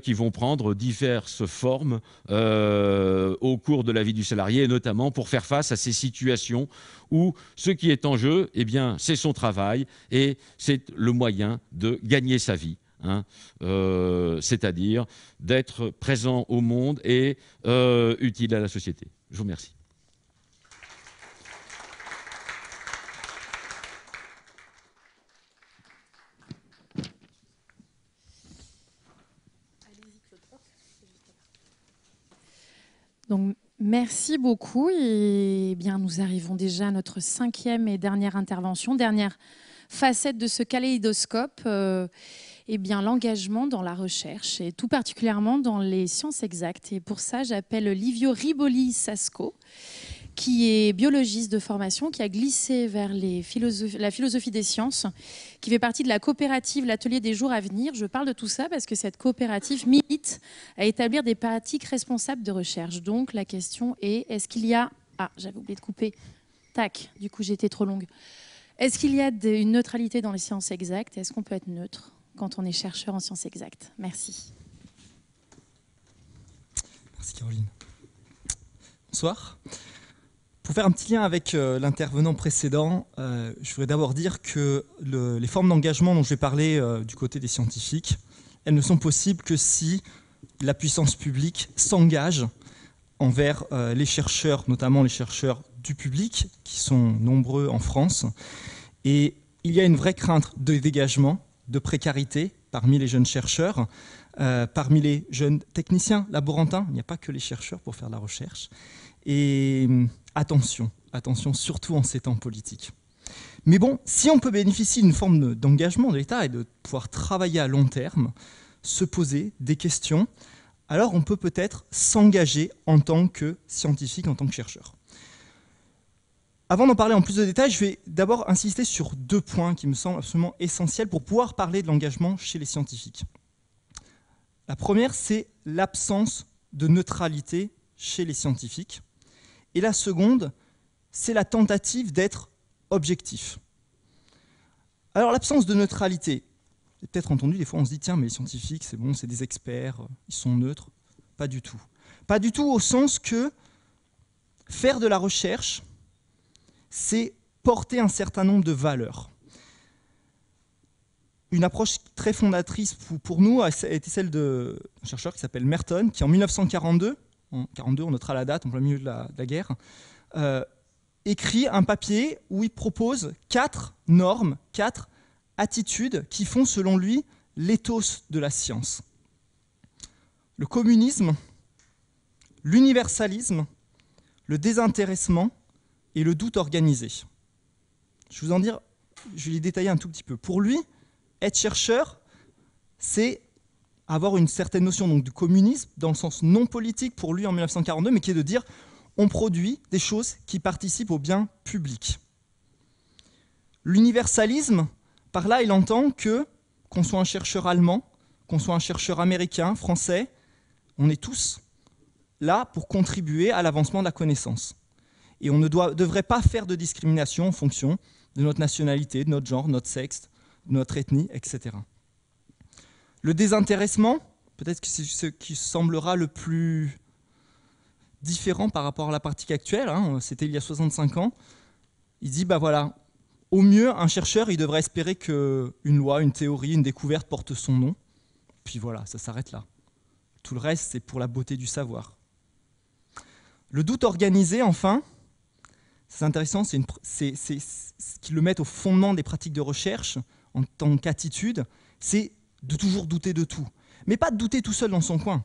qui vont prendre diverses formes au cours de la vie du salarié, notamment pour faire face à ces situations où ce qui est en jeu, eh bien, c'est son travail et c'est le moyen de gagner sa vie Hein, euh, c'est-à-dire d'être présent au monde et euh, utile à la société. Je vous remercie. Donc, merci beaucoup. Et eh bien, nous arrivons déjà à notre cinquième et dernière intervention, dernière facette de ce kaléidoscope. Euh, eh bien l'engagement dans la recherche, et tout particulièrement dans les sciences exactes. Et pour ça, j'appelle Livio Riboli Sasco, qui est biologiste de formation, qui a glissé vers les la philosophie des sciences, qui fait partie de la coopérative L'Atelier des jours à venir. Je parle de tout ça parce que cette coopérative milite à établir des pratiques responsables de recherche. Donc la question est, est-ce qu'il y a... Ah, j'avais oublié de couper. Tac, du coup j'étais trop longue. Est-ce qu'il y a une neutralité dans les sciences exactes Est-ce qu'on peut être neutre quand on est chercheur en sciences exactes. Merci. Merci Caroline. Bonsoir. Pour faire un petit lien avec euh, l'intervenant précédent, euh, je voudrais d'abord dire que les formes d'engagement dont je vais parler euh, du côté des scientifiques, elles ne sont possibles que si la puissance publique s'engage envers les chercheurs, notamment les chercheurs du public, qui sont nombreux en France. Et il y a une vraie crainte de dégagement de précarité parmi les jeunes chercheurs, euh, parmi les jeunes techniciens laborantins. Il n'y a pas que les chercheurs pour faire la recherche. Et hum, attention, attention, surtout en ces temps politiques. Mais bon, si on peut bénéficier d'une forme d'engagement de l'État et de pouvoir travailler à long terme, se poser des questions, alors on peut peut-être s'engager en tant que scientifique, en tant que chercheur. Avant d'en parler en plus de détails, je vais d'abord insister sur deux points qui me semblent absolument essentiels pour pouvoir parler de l'engagement chez les scientifiques. La première, c'est l'absence de neutralité chez les scientifiques. Et la seconde, c'est la tentative d'être objectif. Alors l'absence de neutralité, peut-être entendu, des fois on se dit, tiens, mais les scientifiques, c'est bon, c'est des experts, ils sont neutres. Pas du tout. Pas du tout au sens que faire de la recherche, c'est porter un certain nombre de valeurs. Une approche très fondatrice pour nous a été celle d'un chercheur qui s'appelle Merton, qui en 1942, en 42 on notera la date, en plein milieu de la, guerre, euh, écrit un papier où il propose quatre normes, quatre attitudes qui font selon lui l'éthos de la science. Le communisme, l'universalisme, le désintéressement, et le doute organisé. Je vais vous en dire, je vais les détailler un tout petit peu. Pour lui, être chercheur, c'est avoir une certaine notion donc, du communisme, dans le sens non politique pour lui en 1942, mais qui est de dire on produit des choses qui participent au bien public. L'universalisme, par là, il entend que, qu'on soit un chercheur allemand, qu'on soit un chercheur américain, français, on est tous là pour contribuer à l'avancement de la connaissance. Et on ne devrait pas faire de discrimination en fonction de notre nationalité, de notre genre, notre sexe, de notre ethnie, etc. Le désintéressement, peut-être que c'est ce qui semblera le plus différent par rapport à la pratique actuelle, hein, c'était il y a 65 ans, il dit, bah voilà, au mieux, un chercheur, il devrait espérer qu'une loi, une théorie, une découverte porte son nom. Puis voilà, ça s'arrête là. Tout le reste, c'est pour la beauté du savoir. Le doute organisé, enfin, c'est intéressant, c'est ce qui le met au fondement des pratiques de recherche en tant qu'attitude, c'est de toujours douter de tout. Mais pas de douter tout seul dans son coin.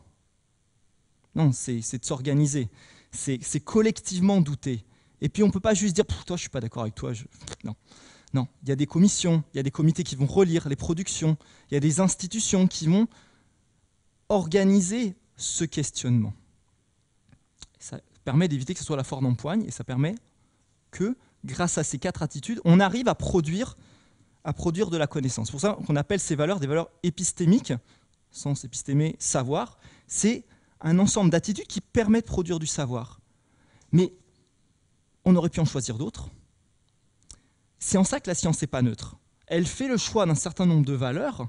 Non, c'est de s'organiser. C'est collectivement douter. Et puis on ne peut pas juste dire, toi je suis pas d'accord avec toi. Non. Non, il y a des commissions, il y a des comités qui vont relire les productions, il y a des institutions qui vont organiser ce questionnement. Ça permet d'éviter que ce soit la forme en poigne et ça permet que grâce à ces quatre attitudes, on arrive à produire, à produire de la connaissance. C'est pour ça qu'on appelle ces valeurs des valeurs épistémiques, sens épistémé, savoir. C'est un ensemble d'attitudes qui permet de produire du savoir. Mais on aurait pu en choisir d'autres. C'est en ça que la science n'est pas neutre. Elle fait le choix d'un certain nombre de valeurs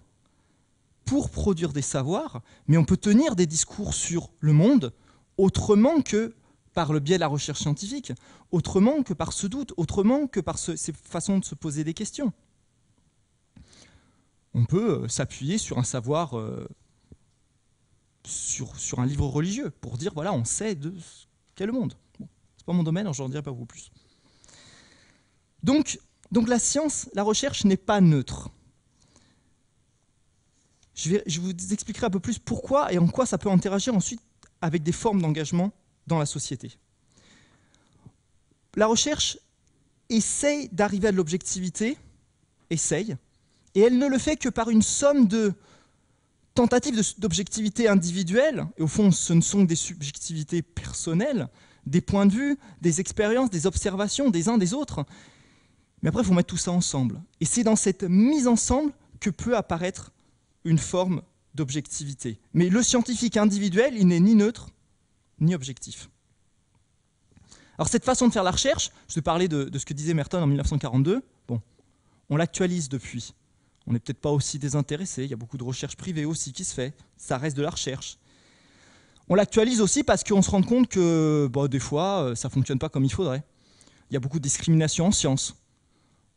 pour produire des savoirs, mais on peut tenir des discours sur le monde autrement que par le biais de la recherche scientifique, autrement que par ce doute, autrement que par ces façons de se poser des questions. On peut euh, s'appuyer sur un savoir, euh, sur, sur, un livre religieux, pour dire, voilà, on sait de ce qu'est le monde. ce n'est pas mon domaine, hein, je dirai pas beaucoup plus. Donc, donc la science, la recherche n'est pas neutre. Je, vais, je vous expliquerai un peu plus pourquoi et en quoi ça peut interagir ensuite avec des formes d'engagement dans la société. La recherche essaye d'arriver à de l'objectivité, essaye, et elle ne le fait que par une somme de tentatives d'objectivité individuelle, et au fond ce ne sont que des subjectivités personnelles, des points de vue, des expériences, des observations des uns des autres. Mais après, il faut mettre tout ça ensemble. Et c'est dans cette mise ensemble que peut apparaître une forme d'objectivité. Mais le scientifique individuel, il n'est ni neutre, ni objectif. Alors cette façon de faire la recherche, je te parlais de, ce que disait Merton en 1942, bon, on l'actualise depuis. On n'est peut-être pas aussi désintéressé, il y a beaucoup de recherches privée aussi qui se fait, ça reste de la recherche. On l'actualise aussi parce qu'on se rend compte que bah, des fois, euh, ça ne fonctionne pas comme il faudrait. Il y a beaucoup de discrimination en sciences.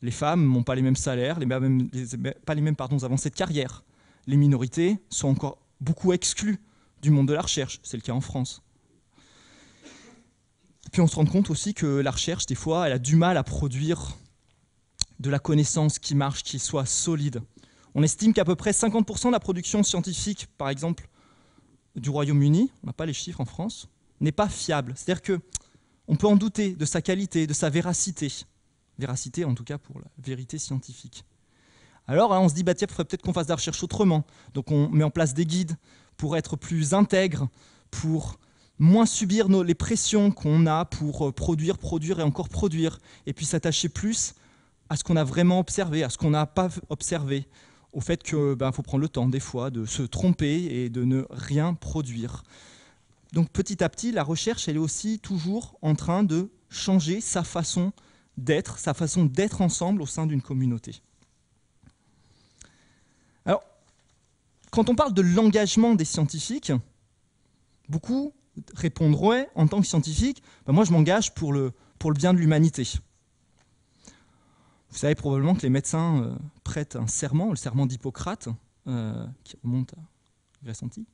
Les femmes n'ont pas les mêmes salaires, pas les mêmes avancées de carrière. Les minorités sont encore beaucoup exclues du monde de la recherche, c'est le cas en France. Puis on se rend compte aussi que la recherche, des fois, elle a du mal à produire de la connaissance qui marche, qui soit solide. On estime qu'à peu près 50% de la production scientifique, par exemple, du Royaume-Uni, on n'a pas les chiffres en France, n'est pas fiable. C'est-à-dire que on peut en douter de sa qualité, de sa véracité. Véracité, en tout cas, pour la vérité scientifique. Alors, hein, on se dit, bah, tiens, il faudrait peut-être qu'on fasse de la recherche autrement. Donc, on met en place des guides pour être plus intègre, pour moins subir nos, les pressions qu'on a pour euh, produire, produire et encore produire, et puis s'attacher plus à ce qu'on a vraiment observé, à ce qu'on n'a pas observé, au fait qu'il ben, faut prendre le temps des fois de se tromper et de ne rien produire. Donc petit à petit, la recherche, elle est aussi toujours en train de changer sa façon d'être, sa façon d'être ensemble au sein d'une communauté. Alors, quand on parle de l'engagement des scientifiques, beaucoup répondre en tant que scientifique, ben moi je m'engage pour le, bien de l'humanité. Vous savez probablement que les médecins euh, prêtent un serment, le serment d'Hippocrate, euh, qui remonte à Grèce antique.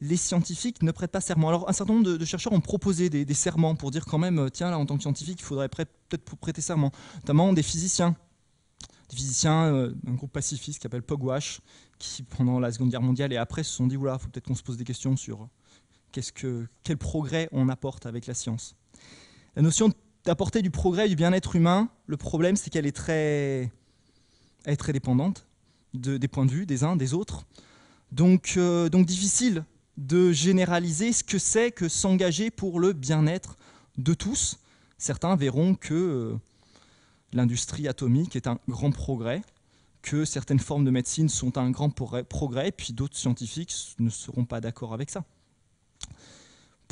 Les scientifiques ne prêtent pas serment. Alors un certain nombre de, chercheurs ont proposé des, serments pour dire quand même, euh, tiens là en tant que scientifique, il faudrait peut-être prêter serment, notamment des physiciens des physiciens d'un groupe pacifiste qui s'appelle Pogwash, qui pendant la Seconde Guerre mondiale et après se sont dit, oula, faut peut-être qu'on se pose des questions sur quel progrès on apporte avec la science. La notion d'apporter du progrès et du bien-être humain, le problème c'est qu'elle est très, dépendante des points de vue des uns, des autres. Donc, euh, donc difficile de généraliser ce que c'est que s'engager pour le bien-être de tous. Certains verront que euh, l'industrie atomique est un grand progrès, que certaines formes de médecine sont un grand progrès, puis d'autres scientifiques ne seront pas d'accord avec ça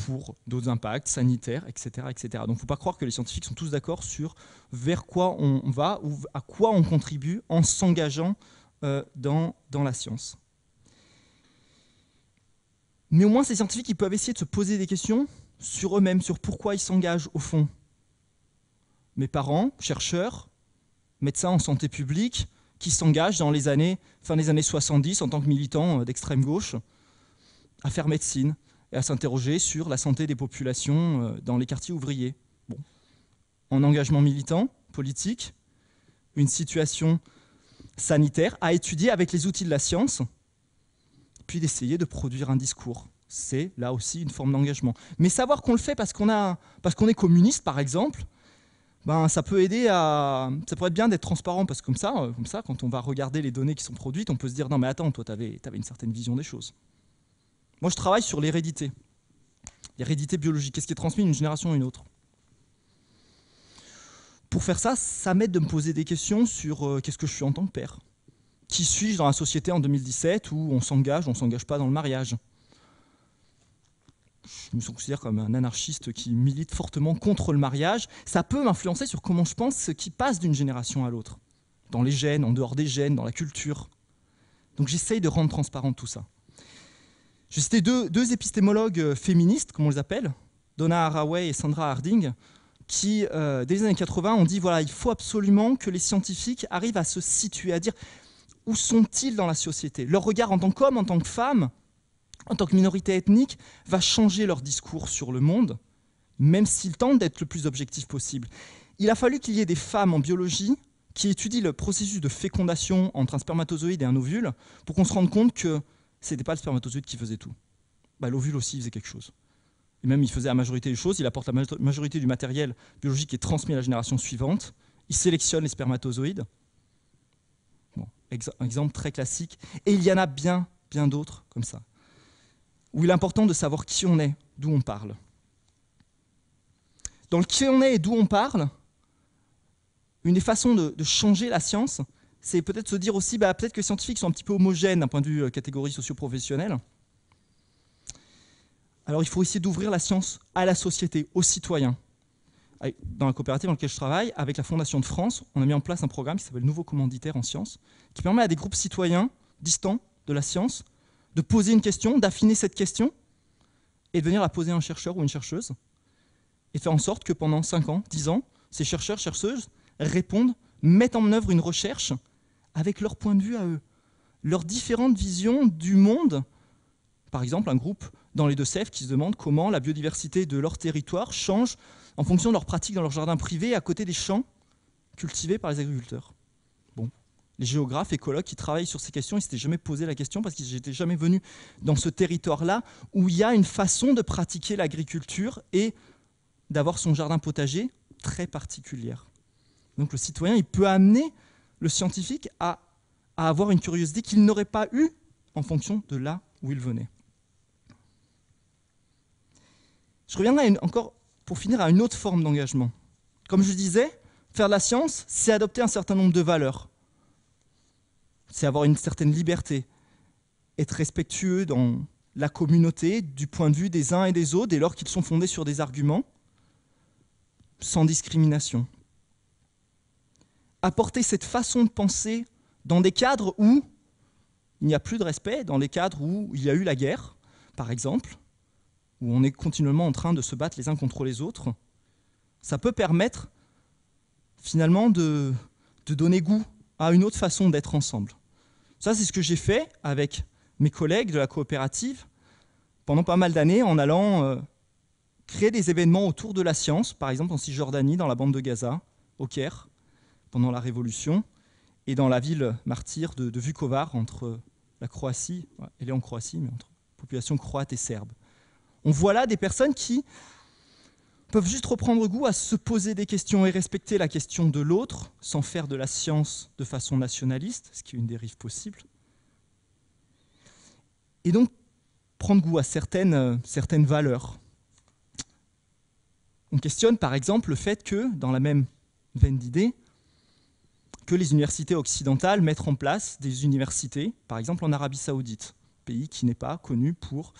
pour d'autres impacts sanitaires, etc. etc. Donc il ne faut pas croire que les scientifiques sont tous d'accord sur vers quoi on va ou à quoi on contribue en s'engageant euh, dans, la science. Mais au moins, ces scientifiques, ils peuvent essayer de se poser des questions sur eux-mêmes, sur pourquoi ils s'engagent au fond. Mes parents, chercheurs, médecins en santé publique, qui s'engagent dans les années, fin des années 70 en tant que militants euh, d'extrême gauche à faire médecine et à s'interroger sur la santé des populations euh, dans les quartiers ouvriers. En engagement militant, politique, une situation sanitaire à étudier avec les outils de la science, puis d'essayer de produire un discours. C'est là aussi une forme d'engagement. Mais savoir qu'on le fait parce qu'on qu'on est communiste, par exemple, ben, ça peut aider à. Ça pourrait être bien d'être transparent parce que comme ça, euh, comme ça, quand on va regarder les données qui sont produites, on peut se dire non mais attends, toi tu avais une certaine vision des choses. Moi, je travaille sur l'hérédité. L'hérédité biologique, qu'est-ce qui est transmis d'une génération à une autre Pour faire ça, ça m'aide de me poser des questions sur euh, qu'est-ce que je suis en tant que père Qui suis-je dans la société en 2017 où on s'engage, on ne s'engage pas dans le mariage je me considère comme un anarchiste qui milite fortement contre le mariage, ça peut m'influencer sur comment je pense ce qui passe d'une génération à l'autre, dans les gènes, en dehors des gènes, dans la culture. Donc j'essaye de rendre transparent tout ça. J'ai cité deux, deux, épistémologues euh, féministes, comme on les appelle, Donna Haraway et Sandra Harding, qui, euh, dès les années 80, ont dit voilà, il faut absolument que les scientifiques arrivent à se situer, à dire où sont-ils dans la société Leur regard en tant qu'homme, en tant que femme, en tant que minorité ethnique, va changer leur discours sur le monde, même s'ils tentent d'être le plus objectif possible. Il a fallu qu'il y ait des femmes en biologie qui étudient le processus de fécondation entre un spermatozoïde et un ovule pour qu'on se rende compte que c'était pas le spermatozoïde qui faisait tout. Bah, l'ovule aussi faisait quelque chose. Et même il faisait la majorité des choses, il apporte la majorité du matériel biologique qui est transmis à la génération suivante, il sélectionne les spermatozoïdes. Bon, exemple très classique. Et il y en a bien, bien d'autres comme ça. Où il est important de savoir qui on est, d'où on parle. Dans le qui on est et d'où on parle, une des façons de changer la science, c'est peut-être se dire aussi, bah, peut-être que les scientifiques sont un petit peu homogènes d'un point de vue euh, catégorie socio-professionnelle. Alors il faut essayer d'ouvrir la science à la société, aux citoyens. Dans la coopérative dans laquelle je travaille, avec la Fondation de France, on a mis en place un programme qui s'appelle Nouveau commanditaire en sciences, qui permet à des groupes citoyens distants de la science de poser une question, d'affiner cette question, et de venir la poser à un chercheur ou une chercheuse, et faire en sorte que pendant 5 ans, 10 ans, ces chercheurs, chercheuses répondent, mettent en œuvre une recherche avec leur point de vue à eux, leurs différentes visions du monde. Par exemple, un groupe dans les Deux-Sèvres qui se demande comment la biodiversité de leur territoire change en fonction de leurs pratiques dans leur jardin privé à côté des champs cultivés par les agriculteurs. Bon, les géographes, écologues qui travaillent sur ces questions, ils ne s'étaient jamais posé la question parce qu'ils n'étaient jamais venus dans ce territoire-là où il y a une façon de pratiquer l'agriculture et d'avoir son jardin potager très particulière. Donc le citoyen, il peut amener le scientifique à, à avoir une curiosité qu'il n'aurait pas eue en fonction de là où il venait. Je reviendrai encore pour finir à une autre forme d'engagement. Comme je disais, faire la science, c'est adopter un certain nombre de valeurs. C'est avoir une certaine liberté, être respectueux dans la communauté du point de vue des uns et des autres dès lors qu'ils sont fondés sur des arguments, sans discrimination, apporter cette façon de penser dans des cadres où il n'y a plus de respect, dans les cadres où il y a eu la guerre, par exemple, où on est continuellement en train de se battre les uns contre les autres, ça peut permettre finalement de, donner goût à une autre façon d'être ensemble. Ça, c'est ce que j'ai fait avec mes collègues de la coopérative pendant pas mal d'années en allant euh, créer des événements autour de la science, par exemple en Cisjordanie, dans la bande de Gaza, au Caire, pendant la Révolution, et dans la ville martyre de, Vukovar, entre la Croatie, elle est en Croatie, mais entre population croate et serbe. On voit là des personnes qui peuvent juste reprendre goût à se poser des questions et respecter la question de l'autre, sans faire de la science de façon nationaliste, ce qui est une dérive possible. Et donc prendre goût à certaines, certaines valeurs. On questionne par exemple le fait que, dans la même veine d'idées, que les universités occidentales mettent en place des universités, par exemple en Arabie saoudite, pays qui n'est pas connu pour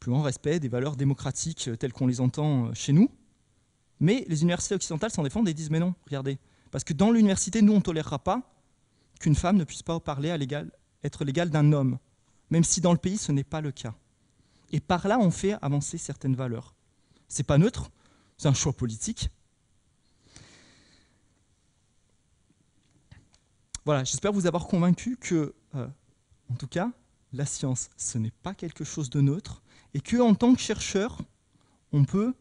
plus grand respect des valeurs démocratiques euh, telles qu'on les entend euh, chez nous. Mais les universités occidentales s'en défendent et disent mais non, regardez, parce que dans l'université, nous, on ne tolérera pas qu'une femme ne puisse pas parler à l'égal, être l'égal d'un homme, même si dans le pays, ce n'est pas le cas. Et par là, on fait avancer certaines valeurs. C'est pas neutre, c'est un choix politique, Voilà, j'espère vous avoir convaincu que, euh, en tout cas, la science, ce n'est pas quelque chose de neutre, et que en tant que chercheur, on peut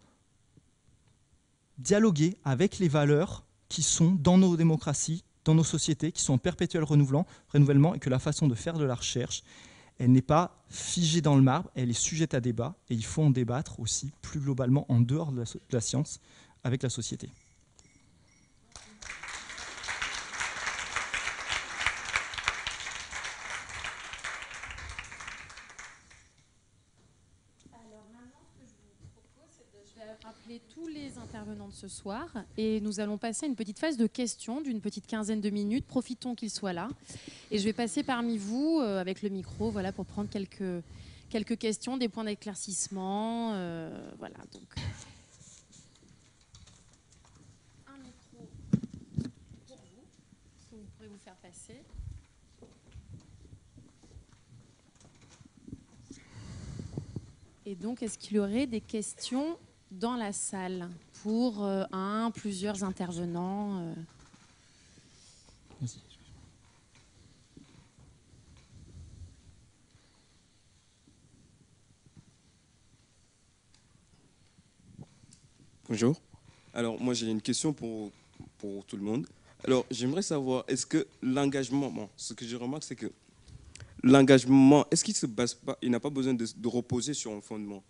dialoguer avec les valeurs qui sont dans nos démocraties, dans nos sociétés, qui sont en perpétuel renouvellement, et que la façon de faire de la recherche, elle n'est pas figée dans le marbre, elle est sujette à débat, et il faut en débattre aussi plus globalement en dehors de la science avec la société. de ce soir et nous allons passer à une petite phase de questions d'une petite quinzaine de minutes. Profitons qu'il soit là. Et je vais passer parmi vous euh, avec le micro voilà, pour prendre quelques, quelques questions, des points d'éclaircissement. Euh, voilà, donc. Un micro pour vous, vous pourrez vous faire passer. Et donc, est-ce qu'il y aurait des questions dans la salle pour euh, un, plusieurs intervenants. Euh. Bonjour. Alors moi j'ai une question pour, pour tout le monde. Alors j'aimerais savoir, est-ce que l'engagement, ce que je remarque c'est que l'engagement, est-ce qu'il se base pas, il n'a pas besoin de reposer sur un fondement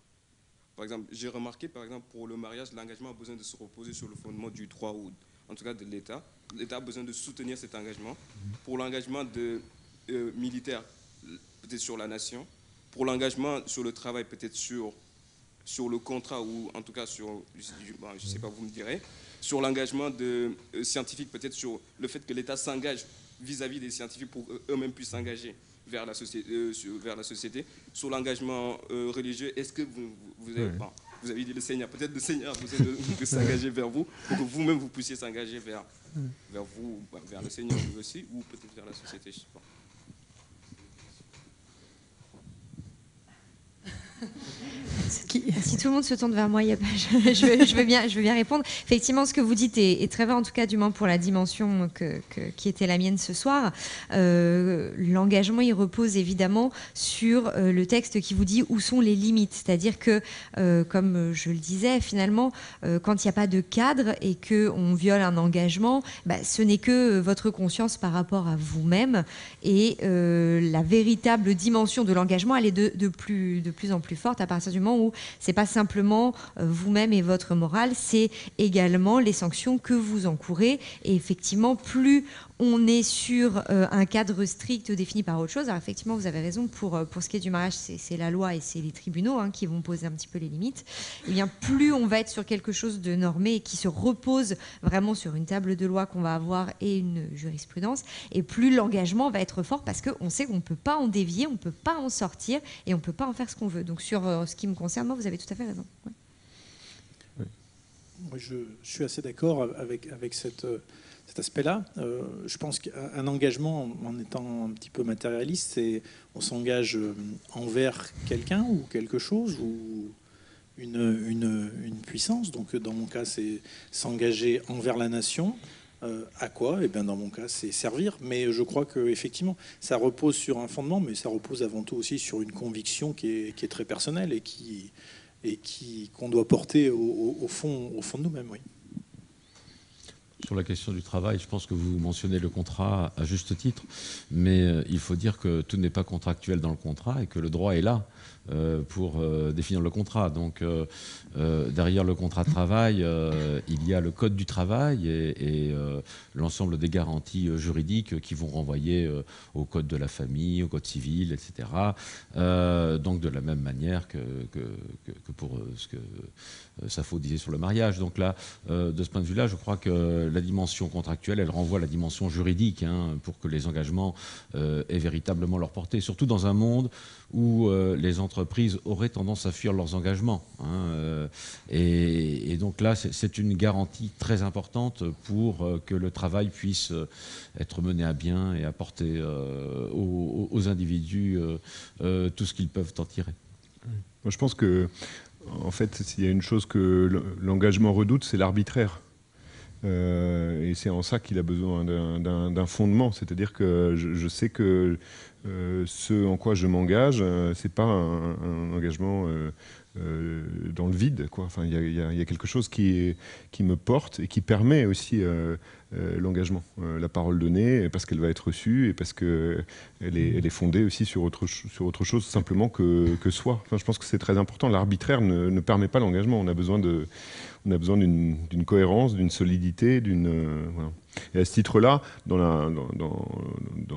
par exemple, j'ai remarqué, par exemple, pour le mariage, l'engagement a besoin de se reposer sur le fondement du 3 août, en tout cas de l'État. L'État a besoin de soutenir cet engagement. Pour l'engagement euh, militaire, peut-être sur la nation. Pour l'engagement sur le travail, peut-être sur, le contrat, ou en tout cas sur, je ne sais pas, vous me direz. Sur l'engagement de euh, peut-être sur le fait que l'État s'engage vis-à-vis des scientifiques pour qu'eux-mêmes puissent s'engager vers la société, euh, vers la société. Sur l'engagement euh, religieux, est-ce que vous, avez, vous, avez, dit le Seigneur Peut-être le Seigneur vous de, s'engager vers vous, pour que vous-même vous puissiez s'engager vers, vers vous, bah, vers le Seigneur aussi, ou peut-être vers la société, je ne sais pas. Si tout le monde se tourne vers moi, *laughs* je, veux bien, je répondre. Effectivement, ce que vous dites est, très vrai, en tout cas, du moins pour la dimension qui était la mienne ce soir. Euh, l'engagement, il repose évidemment sur euh, le texte qui vous dit où sont les limites. C'est-à-dire que, euh, comme je le disais, finalement, quand il n'y a pas de cadre et qu'on viole un engagement, bah, ce n'est que votre conscience par rapport à vous-même. Et la véritable dimension de l'engagement, elle est de, de, plus, de plus en plus forte à partir du moment où c'est pas simplement euh, vous-même et votre morale, c'est également les sanctions que vous encourez. Et effectivement, plus on est sur euh, un cadre strict défini par autre chose. Alors effectivement, vous avez raison, pour, euh, pour ce qui est du mariage, c'est la loi et c'est les tribunaux hein, qui vont poser un petit peu les limites. Et eh bien, plus on va être sur quelque chose de normé qui se repose vraiment sur une table de loi qu'on va avoir et une jurisprudence, et plus l'engagement va être fort parce qu'on sait qu'on ne peut pas en dévier, on ne peut pas en sortir et on ne peut pas en faire ce qu'on veut. Donc sur euh, ce qui me concerne, vous avez tout à fait raison. Oui. Moi, je, suis assez d'accord avec, avec cette cet aspect-là. Euh, je pense qu'un engagement, en étant un petit peu matérialiste, c'est on s'engage euh, envers quelqu'un ou quelque chose ou une, une, puissance. Donc dans mon cas, c'est s'engager envers la nation. Euh, à quoi eh bien, dans mon cas, c'est servir. Mais je crois que effectivement, ça repose sur un fondement, mais ça repose avant tout aussi sur une conviction qui est, très personnelle et qui et qui qu'on doit porter au, au fond au fond de nous-mêmes. Oui. Sur la question du travail, je pense que vous mentionnez le contrat à juste titre, mais euh, il faut dire que tout n'est pas contractuel dans le contrat et que le droit est là euh, pour euh, définir le contrat. Donc euh, derrière le contrat de travail, il y a le code du travail et, l'ensemble des garanties juridiques qui vont renvoyer au code de la famille, au code civil, etc. donc de la même manière que, pour ce que Safo disait sur le mariage. Donc là, de ce point de vue-là, je crois que la dimension contractuelle, elle renvoie à la dimension juridique hein, pour que les engagements aient véritablement leur portée, surtout dans un monde où les entreprises entreprises auraient tendance à fuir leurs engagements. Hein, euh, et, donc là, c'est une garantie très importante pour euh, que le travail puisse euh, être mené à bien et apporter aux, individus tout ce qu'ils peuvent en tirer. Moi, je pense que, en fait, s'il y a une chose que l'engagement redoute, c'est l'arbitraire. et c'est en ça qu'il a besoin d'un fondement. C'est-à-dire que je, je, sais que euh, ce en quoi je m'engage, ce euh, c'est pas un, engagement euh, dans le vide. Enfin, il y, a quelque chose qui, me porte et qui permet aussi l'engagement, la parole donnée, parce qu'elle va être reçue et parce qu'elle est, elle est fondée aussi sur autre, sur autre chose simplement que, que soi. Enfin, je pense que c'est très important. L'arbitraire ne, permet pas l'engagement. On a besoin d'une cohérence, d'une solidité, d'une et à ce titre-là, dans,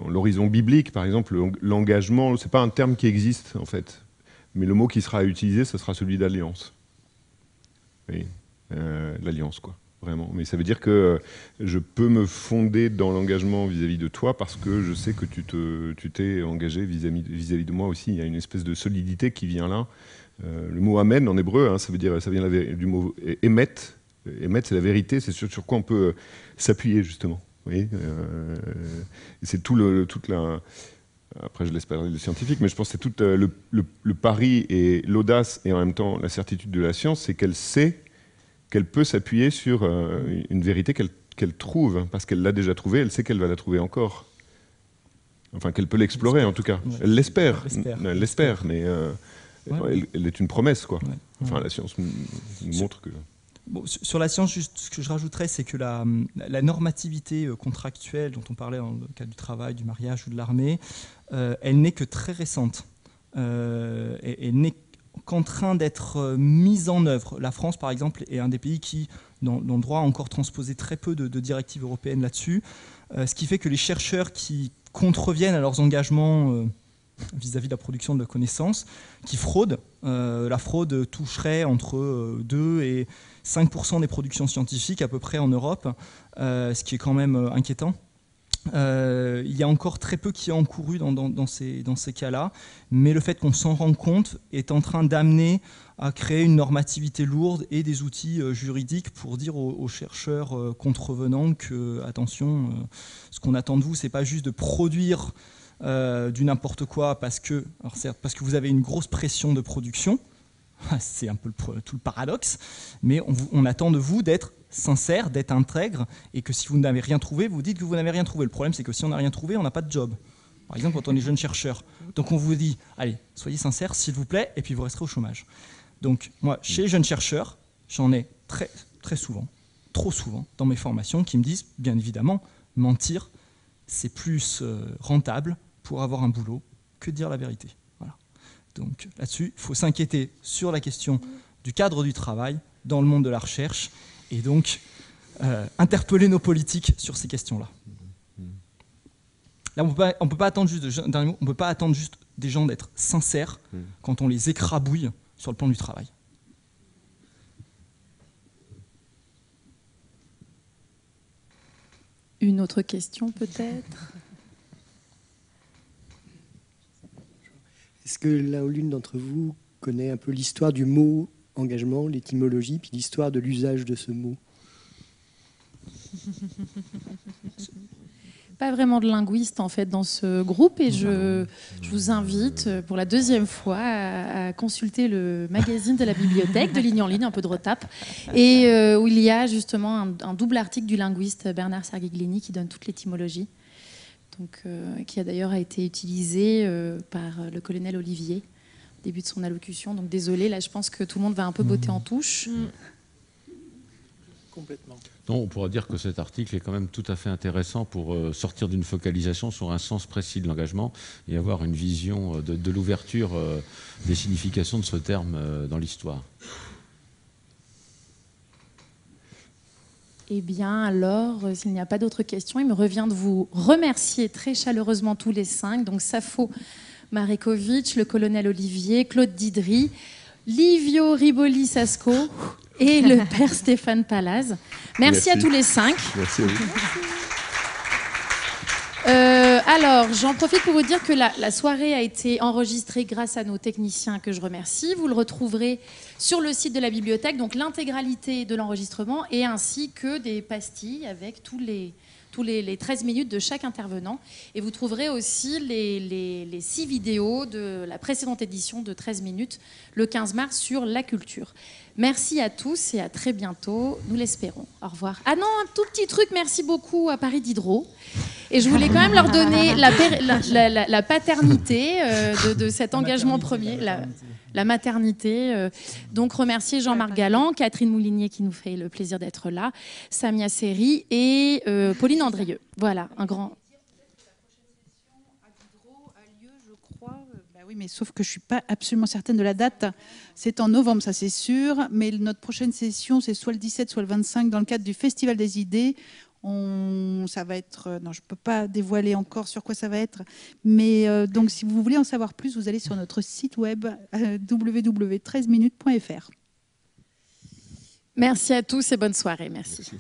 l'horizon dans, biblique, par exemple, l'engagement, ce n'est pas un terme qui existe, en fait. Mais le mot qui sera utilisé, ce sera celui d'alliance. Oui, euh, l'alliance, quoi. Vraiment. Mais ça veut dire que euh, je peux me fonder dans l'engagement vis-à-vis de toi parce que je sais que tu, te, tu t'es engagé vis-à-vis, de moi aussi. Il y a une espèce de solidité qui vient là. Euh, le mot amen en hébreu, hein, ça, veut dire, ça vient du mot émettre ».« Émettre », c'est la vérité, c'est sur quoi on peut s'appuyer justement. Euh, c'est tout le, toute la. Après, je laisse parler le scientifique, mais je pense que c'est tout euh, le, le, pari et l'audace et en même temps la certitude de la science, c'est qu'elle sait qu'elle peut s'appuyer sur euh, une vérité qu'elle trouve, parce qu'elle l'a déjà trouvée, elle sait qu'elle va la trouver encore. Enfin, qu'elle peut l'explorer en tout cas. Elle l'espère. Elle l'espère, mais elle, est une promesse, quoi. Enfin, la science nous montre que sur la science, ce que je rajouterais, c'est que la, normativité euh, contractuelle dont on parlait dans le cadre du travail, du mariage ou de l'armée, euh, elle n'est que très récente. Euh, et, elle n'est qu'en train d'être mise en œuvre. La France, par exemple, est un des pays qui, dans, le droit, a encore transposé très peu de, directives européennes là-dessus, ce qui fait que les chercheurs qui contreviennent à leurs engagements vis-à-vis de la production de la connaissance, qui fraudent, la fraude toucherait entre deux et 5% des productions scientifiques à peu près en Europe, euh, ce qui est quand même euh, inquiétant. Euh, il y a encore très peu qui est encouru dans, ces, dans ces cas-là, mais le fait qu'on s'en rende compte est en train d'amener à créer une normativité lourde et des outils juridiques pour dire aux, chercheurs contrevenants que, attention, ce qu'on attend de vous, n'est pas juste de produire du n'importe quoi parce que, alors parce que vous avez une grosse pression de production, *laughs* C'est un peu tout le paradoxe, mais on, attend de vous d'être sincère, d'être intègre, et que si vous n'avez rien trouvé, vous dites que vous n'avez rien trouvé. Le problème, c'est que si on n'a rien trouvé, on n'a pas de job. Par exemple, quand on est jeune chercheur. Donc on vous dit, allez, soyez sincère, s'il vous plaît, et puis vous resterez au chômage. Donc moi, chez les jeunes chercheurs, j'en ai très, très souvent, trop souvent, dans mes formations, qui me disent, bien évidemment, mentir, c'est plus euh, rentable pour avoir un boulot que dire la vérité. Donc là-dessus, il faut s'inquiéter sur la question du cadre du travail dans le monde de la recherche et donc euh, interpeller nos politiques sur ces questions-là. Là, on ne peut pas attendre juste, on peut pas attendre juste des gens d'être sincères quand on les écrabouille sur le plan du travail. Une autre question peut-être Est-ce que l'un ou l'une d'entre vous connaît un peu l'histoire du mot engagement, l'étymologie, puis l'histoire de l'usage de ce mot *laughs* Pas vraiment de linguiste en fait dans ce groupe et je, vous invite pour la deuxième fois à, consulter le magazine de la bibliothèque de Ligne en Ligne, un peu de retape, et euh, où il y a justement un, double article du linguiste Bernard Sarguiglini qui donne toute l'étymologie euh, qui a d'ailleurs été utilisé euh, par euh, le colonel Olivier au début de son allocution. Donc désolé, là je pense que tout le monde va un peu botter en mm. touche. Mm. Complètement. on pourra dire que cet article est quand même tout à fait intéressant pour sortir d'une focalisation sur un sens précis de l'engagement et avoir une vision de, de l'ouverture des significations de ce terme dans l'histoire. Eh bien, alors, euh, s'il n'y a pas d'autres questions, il me revient de vous remercier très chaleureusement tous les cinq. Donc, Safo Marekovic, le colonel Olivier, Claude Didry, Livio Riboli Sasco et le *laughs* père Stéphane Palaz. Merci, à tous les cinq. Merci à vous. *laughs* Alors, j'en profite pour vous dire que la, soirée a été enregistrée grâce à nos techniciens que je remercie. Vous le retrouverez sur le site de la bibliothèque, donc l'intégralité de l'enregistrement et ainsi que des pastilles avec tous les, les, 13 minutes de chaque intervenant. Et vous trouverez aussi les, les, 6 vidéos de la précédente édition de 13 minutes le 15 mars sur la culture. Merci à tous et à très bientôt, nous l'espérons. Au revoir. Ah non, un tout petit truc, merci beaucoup à Paris Diderot. Et je voulais quand même leur donner la, paternité euh, de, de, cet engagement premier la maternité. Euh, donc remercier Jean-Marc Galland, Catherine Moulinier qui nous fait le plaisir d'être là, Samia Seri et euh, Pauline Andrieux. Voilà, un grand... Bah oui, mais sauf que je ne suis pas absolument certaine de la date. C'est en novembre, ça c'est sûr. Mais notre prochaine session, c'est soit le 17, soit le 25, dans le cadre du Festival des idées. On, ça va être, euh, non, je ne peux pas dévoiler encore sur quoi ça va être, mais euh, donc si vous voulez en savoir plus, vous allez sur notre site web euh, www.13minutes.fr. Merci à tous et bonne soirée. Merci.